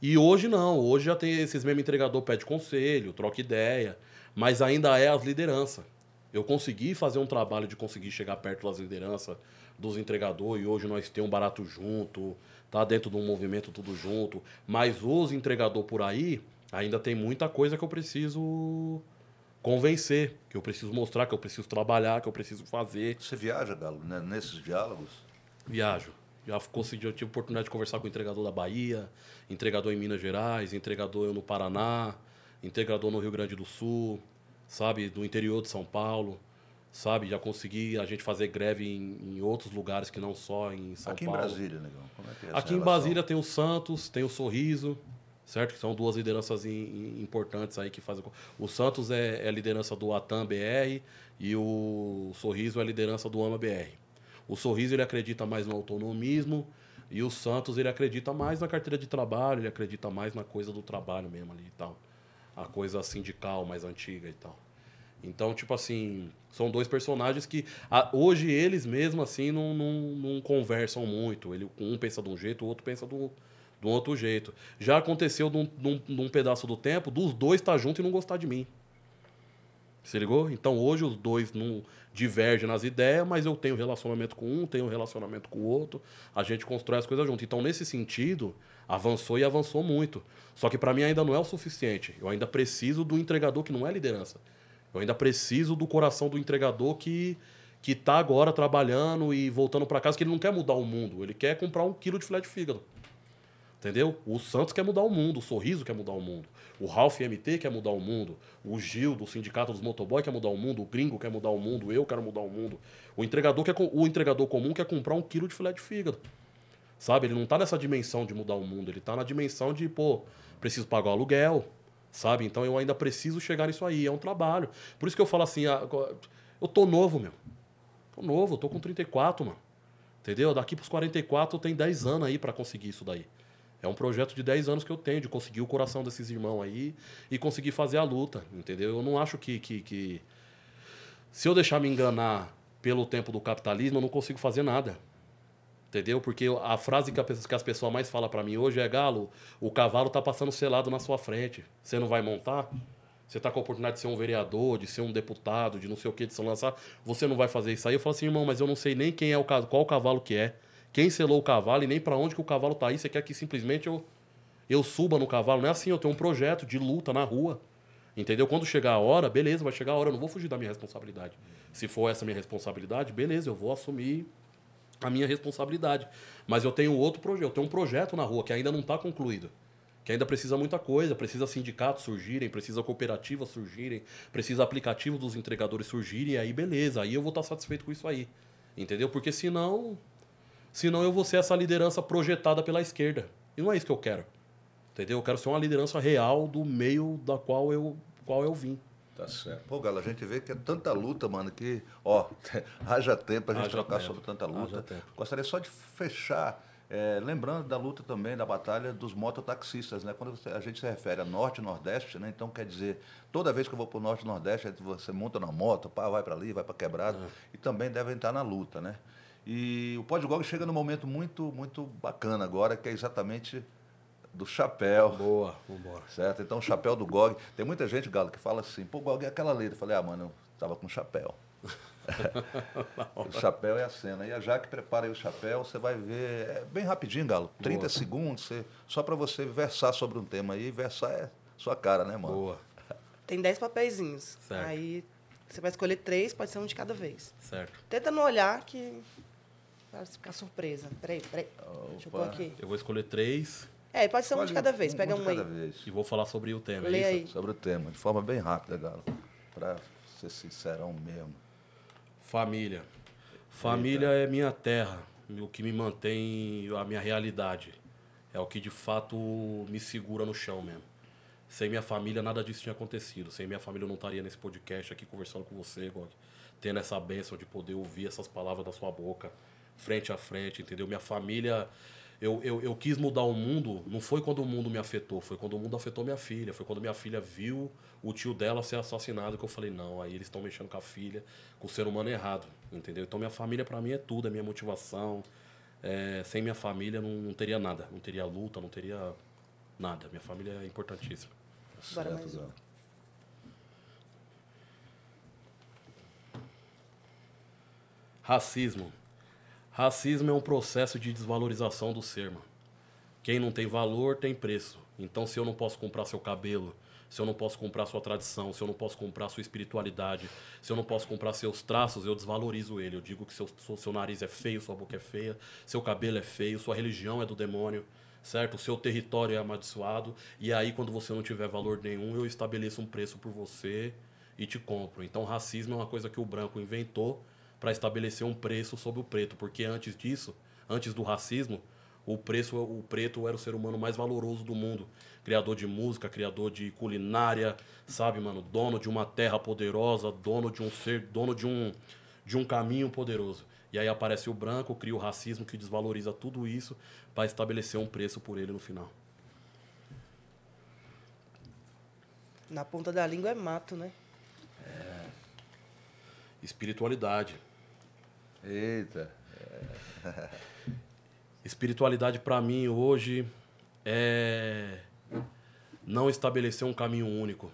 E hoje não, hoje já tem esses mesmo entregador pede conselho, troca ideia, mas ainda é as lideranças. Eu consegui fazer um trabalho de conseguir chegar perto das lideranças dos entregadores e hoje nós temos um barato junto, tá dentro de um movimento tudo junto, mas os entregador por aí ainda tem muita coisa que eu preciso convencer, que eu preciso mostrar, que eu preciso trabalhar, que eu preciso fazer. Você viaja, Galo, né? nesses diálogos? Viajo. Já consegui, eu tive a oportunidade de conversar com o entregador da Bahia, entregador em Minas Gerais, entregador no Paraná, entregador no Rio Grande do Sul, sabe, do interior de São Paulo, sabe, já consegui a gente fazer greve em, em outros lugares que não só em São Aqui Paulo. Aqui em Brasília, negão, como é que é essa Aqui relação? em Brasília tem o Santos, tem o Sorriso, certo? Que são duas lideranças importantes aí que fazem. O Santos é, é, a liderança do Atam BR e o Sorriso é a liderança do AMA BR. O Sorriso ele acredita mais no autonomismo, e o Santos, ele acredita mais na carteira de trabalho, ele acredita mais na coisa do trabalho mesmo ali e tal. A coisa sindical mais antiga e tal. Então, tipo assim, são dois personagens que a, hoje eles mesmo assim não, não, não, conversam muito. Ele, um pensa de um jeito, o outro pensa do, do outro jeito. Já aconteceu num, num, num pedaço do tempo dos dois estar tá junto e não gostar de mim. Se ligou? Então hoje os dois não divergem nas ideias, mas eu tenho relacionamento com um, tenho relacionamento com o outro, a gente constrói as coisas junto. Então, nesse sentido, avançou e avançou muito. Só que para mim ainda não é o suficiente. Eu ainda preciso do entregador que não é liderança. Eu ainda preciso do coração do entregador que que tá agora trabalhando e voltando para casa, que ele não quer mudar o mundo, ele quer comprar um quilo de filé de fígado. Entendeu? O Santos quer mudar o mundo, o Sorriso quer mudar o mundo, o Ralph MT quer mudar o mundo, o Gil do Sindicato dos Motoboy quer mudar o mundo, o Gringo quer mudar o mundo, eu quero mudar o mundo. O entregador, quer, o entregador comum quer comprar um quilo de filé de fígado. Sabe? Ele não tá nessa dimensão de mudar o mundo, ele tá na dimensão de, pô, preciso pagar o aluguel, sabe? Então eu ainda preciso chegar nisso aí, é um trabalho. Por isso que eu falo assim, ah, eu tô novo, meu. Tô novo, tô com 34, mano. Entendeu? Daqui pros 44 eu tenho 10 anos aí para conseguir isso daí. É um projeto de 10 anos que eu tenho, de conseguir o coração desses irmãos aí e conseguir fazer a luta, entendeu? Eu não acho que. que, que... Se eu deixar me enganar pelo tempo do capitalismo, eu não consigo fazer nada. Entendeu? Porque a frase que, a, que as pessoas mais falam para mim hoje é: Galo, o cavalo tá passando selado na sua frente. Você não vai montar? Você tá com a oportunidade de ser um vereador, de ser um deputado, de não sei o que, de se lançar. Você não vai fazer isso aí? Eu falo assim, irmão, mas eu não sei nem quem é o qual o cavalo que é quem selou o cavalo e nem para onde que o cavalo tá aí. Você quer que simplesmente eu, eu suba no cavalo? Não é assim, eu tenho um projeto de luta na rua. Entendeu? Quando chegar a hora, beleza, vai chegar a hora, eu não vou fugir da minha responsabilidade. Se for essa minha responsabilidade, beleza, eu vou assumir a minha responsabilidade. Mas eu tenho outro projeto, eu tenho um projeto na rua que ainda não está concluído. Que ainda precisa muita coisa, precisa sindicatos surgirem, precisa cooperativas surgirem, precisa aplicativo dos entregadores surgirem, aí beleza, aí eu vou estar tá satisfeito com isso aí. Entendeu? Porque senão Senão eu vou ser essa liderança projetada pela esquerda. E não é isso que eu quero. Entendeu? Eu quero ser uma liderança real do meio da qual eu, qual eu vim. Tá certo. Pô, galera a gente vê que é tanta luta, mano, que, ó, <laughs> haja tempo a gente haja trocar tempo. sobre tanta luta. Gostaria só de fechar, é, lembrando da luta também, da batalha dos mototaxistas, né? Quando a gente se refere a Norte e Nordeste, né? Então, quer dizer, toda vez que eu vou para o Norte e Nordeste, você monta na moto, pá, vai para ali, vai para quebrado, é. e também devem estar na luta, né? E o Pod Gog chega num momento muito, muito bacana agora, que é exatamente do chapéu. Boa, vambora. Certo? Então, o chapéu do Gog. Tem muita gente, Galo, que fala assim, pô, Gog é aquela letra. Eu falei, ah, mano, eu tava com chapéu. <laughs> o chapéu é a cena. E a Jaque prepara aí o chapéu, você vai ver. É bem rapidinho, Galo. 30 Boa. segundos, você, só para você versar sobre um tema aí. Versar é sua cara, né, mano? Boa. Tem 10 papeizinhos. Certo. Aí você vai escolher três, pode ser um de cada vez. Certo. Tenta não olhar que para ficar surpresa. Peraí, peraí. Deixa eu pôr aqui. Eu vou escolher três. É, pode ser um de cada vez. Um, Pega um, um aí. Vez. E vou falar sobre o tema. Lê aí. Sobre o tema, de forma bem rápida, Galo. Para ser sincerão mesmo. Família. Família Eita. é minha terra. O que me mantém a minha realidade. É o que de fato me segura no chão mesmo. Sem minha família, nada disso tinha acontecido. Sem minha família, eu não estaria nesse podcast aqui conversando com você, Tendo essa bênção de poder ouvir essas palavras da sua boca frente a frente, entendeu? Minha família. Eu, eu, eu quis mudar o mundo, não foi quando o mundo me afetou, foi quando o mundo afetou minha filha. Foi quando minha filha viu o tio dela ser assassinado que eu falei: não, aí eles estão mexendo com a filha, com o ser humano errado, entendeu? Então minha família para mim é tudo, é minha motivação. É, sem minha família não, não teria nada, não teria luta, não teria nada. Minha família é importantíssima. Tá Bora mais Racismo. Racismo é um processo de desvalorização do ser, mano. Quem não tem valor tem preço. Então, se eu não posso comprar seu cabelo, se eu não posso comprar sua tradição, se eu não posso comprar sua espiritualidade, se eu não posso comprar seus traços, eu desvalorizo ele. Eu digo que seu, seu nariz é feio, sua boca é feia, seu cabelo é feio, sua religião é do demônio, certo? O seu território é amaldiçoado. E aí, quando você não tiver valor nenhum, eu estabeleço um preço por você e te compro. Então, racismo é uma coisa que o branco inventou para estabelecer um preço sobre o preto, porque antes disso, antes do racismo, o, preço, o preto era o ser humano mais valoroso do mundo. Criador de música, criador de culinária, sabe, mano? Dono de uma terra poderosa, dono de um ser, dono de um, de um caminho poderoso. E aí aparece o branco, cria o racismo que desvaloriza tudo isso para estabelecer um preço por ele no final. Na ponta da língua é mato, né? É. Espiritualidade. Eita. <laughs> Espiritualidade para mim hoje é não estabelecer um caminho único.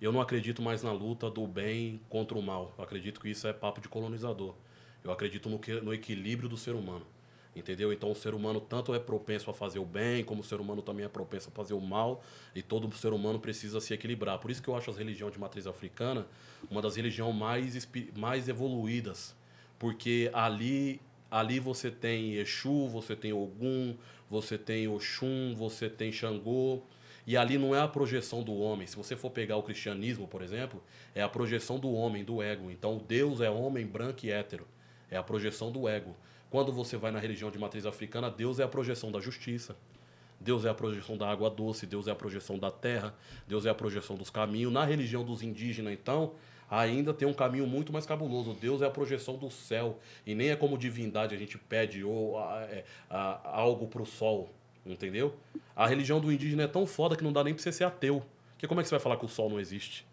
Eu não acredito mais na luta do bem contra o mal. Eu acredito que isso é papo de colonizador. Eu acredito no, que, no equilíbrio do ser humano. Entendeu? Então o ser humano tanto é propenso a fazer o bem, como o ser humano também é propenso a fazer o mal, e todo ser humano precisa se equilibrar. Por isso que eu acho as religiões de matriz africana uma das religiões mais, mais evoluídas porque ali ali você tem Exu, você tem Ogum, você tem Oxum, você tem Xangô. E ali não é a projeção do homem. Se você for pegar o cristianismo, por exemplo, é a projeção do homem, do ego. Então Deus é homem branco e hétero. É a projeção do ego. Quando você vai na religião de matriz africana, Deus é a projeção da justiça. Deus é a projeção da água doce, Deus é a projeção da terra, Deus é a projeção dos caminhos. Na religião dos indígenas, então, ainda tem um caminho muito mais cabuloso. Deus é a projeção do céu. E nem é como divindade a gente pede ou a, a, é, a algo pro sol. Entendeu? A religião do indígena é tão foda que não dá nem pra você ser ateu. Porque como é que você vai falar que o sol não existe?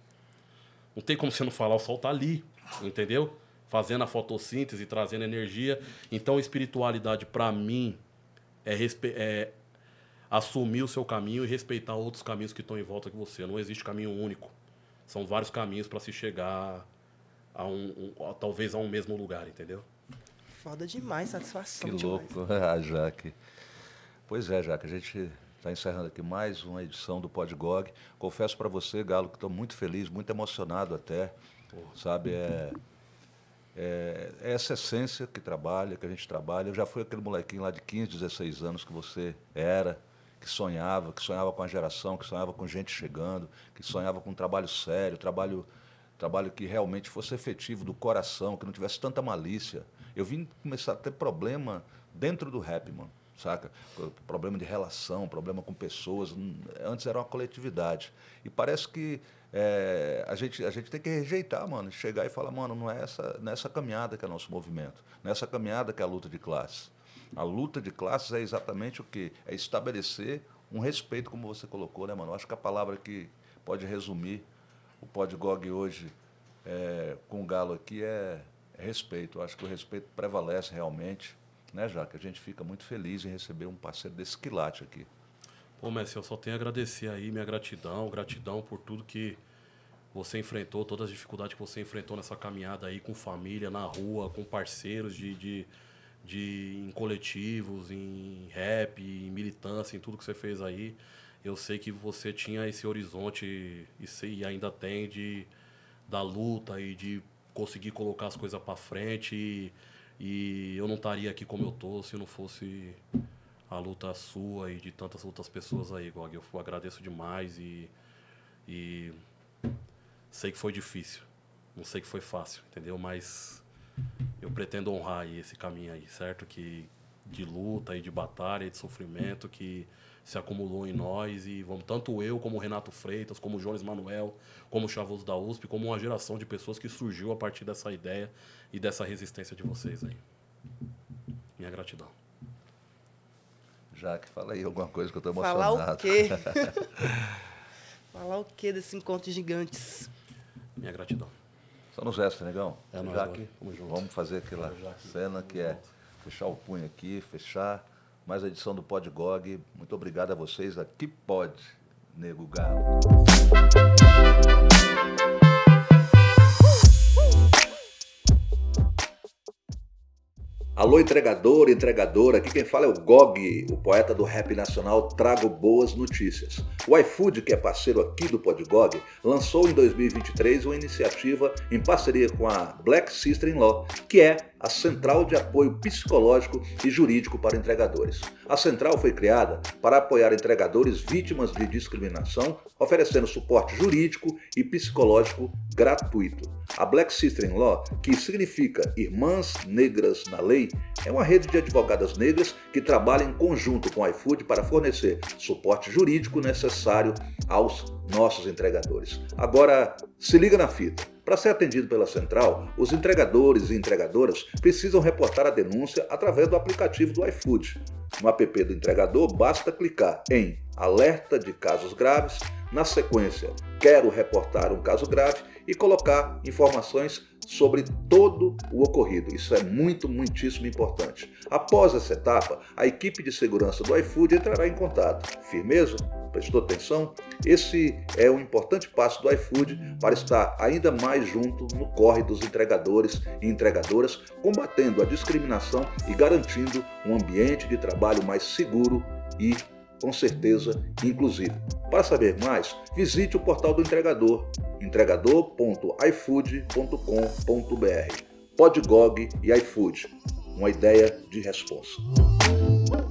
Não tem como você não falar, o sol tá ali. Entendeu? Fazendo a fotossíntese, trazendo energia. Então, espiritualidade, para mim, é, é assumir o seu caminho e respeitar outros caminhos que estão em volta de você. Não existe caminho único são vários caminhos para se chegar a um, um a, talvez a um mesmo lugar, entendeu? Foda demais, satisfação. Que louco, <laughs> ah, Jaque. Pois é, Jaque, a gente está encerrando aqui mais uma edição do Podgog. Confesso para você, Galo, que estou muito feliz, muito emocionado até. Porra. Sabe, é, é, é, essa essência que trabalha, que a gente trabalha. Eu já fui aquele molequinho lá de 15, 16 anos que você era, que sonhava, que sonhava com a geração, que sonhava com gente chegando, que sonhava com um trabalho sério, trabalho, trabalho que realmente fosse efetivo, do coração, que não tivesse tanta malícia. Eu vim começar a ter problema dentro do rap, mano, saca? Problema de relação, problema com pessoas. Hum, antes era uma coletividade. E parece que é, a, gente, a gente tem que rejeitar, mano, chegar e falar, mano, não é essa, nessa é caminhada que é nosso movimento, nessa é caminhada que é a luta de classe. A luta de classes é exatamente o quê? É estabelecer um respeito, como você colocou, né, mano? Eu acho que a palavra que pode resumir o Podgog hoje é, com o Galo aqui é respeito. Eu acho que o respeito prevalece realmente, né, Jaque? A gente fica muito feliz em receber um parceiro desse quilate aqui. Pô, Messi, eu só tenho a agradecer aí minha gratidão, gratidão por tudo que você enfrentou, todas as dificuldades que você enfrentou nessa caminhada aí com família, na rua, com parceiros de, de de em coletivos, em rap, em militância, em tudo que você fez aí. Eu sei que você tinha esse horizonte e, e ainda tem de da luta e de conseguir colocar as coisas para frente. E, e, eu não estaria aqui como eu tô se não fosse a luta sua e de tantas outras pessoas aí, Gog. Eu agradeço demais e, e sei que foi difícil. Não sei que foi fácil, entendeu? Mas eu pretendo honrar aí esse caminho aí, certo? Que de luta e de batalha e de sofrimento que se acumulou em nós e vamos tanto eu como o Renato Freitas, como o Jones Manuel, como o Chavoso da USP, como uma geração de pessoas que surgiu a partir dessa ideia e dessa resistência de vocês aí. Minha gratidão. Jaque, fala aí alguma coisa que eu estou emocionado. Falar o quê? <laughs> falar o quê desse encontro gigantes? Minha gratidão. Só nos resta, negão. É, Já aqui, vamos, vamos fazer aquela cena que é fechar o punho aqui, fechar. Mais a edição do Pod Gog. Muito obrigado a vocês. Aqui pode, Nego Galo. Alô, entregador, entregadora, aqui quem fala é o Gog, o poeta do rap nacional Trago Boas Notícias. O iFood, que é parceiro aqui do Podgog, lançou em 2023 uma iniciativa em parceria com a Black Sister in Law, que é a Central de Apoio Psicológico e Jurídico para Entregadores. A central foi criada para apoiar entregadores vítimas de discriminação, oferecendo suporte jurídico e psicológico gratuito. A Black Sister in Law, que significa Irmãs Negras na Lei, é uma rede de advogadas negras que trabalha em conjunto com a iFood para fornecer suporte jurídico necessário aos nossos entregadores. Agora, se liga na fita. Para ser atendido pela central, os entregadores e entregadoras precisam reportar a denúncia através do aplicativo do iFood. No app do entregador, basta clicar em Alerta de Casos Graves, na sequência, Quero reportar um caso grave e colocar informações sobre todo o ocorrido. Isso é muito, muitíssimo importante. Após essa etapa, a equipe de segurança do iFood entrará em contato. Firmeza? Prestou atenção? Esse é um importante passo do iFood para estar ainda mais junto no corre dos entregadores e entregadoras, combatendo a discriminação e garantindo um ambiente de trabalho mais seguro e, com certeza, inclusivo. Para saber mais, visite o portal do entregador, entregador.ifood.com.br. Podgog e iFood, uma ideia de Música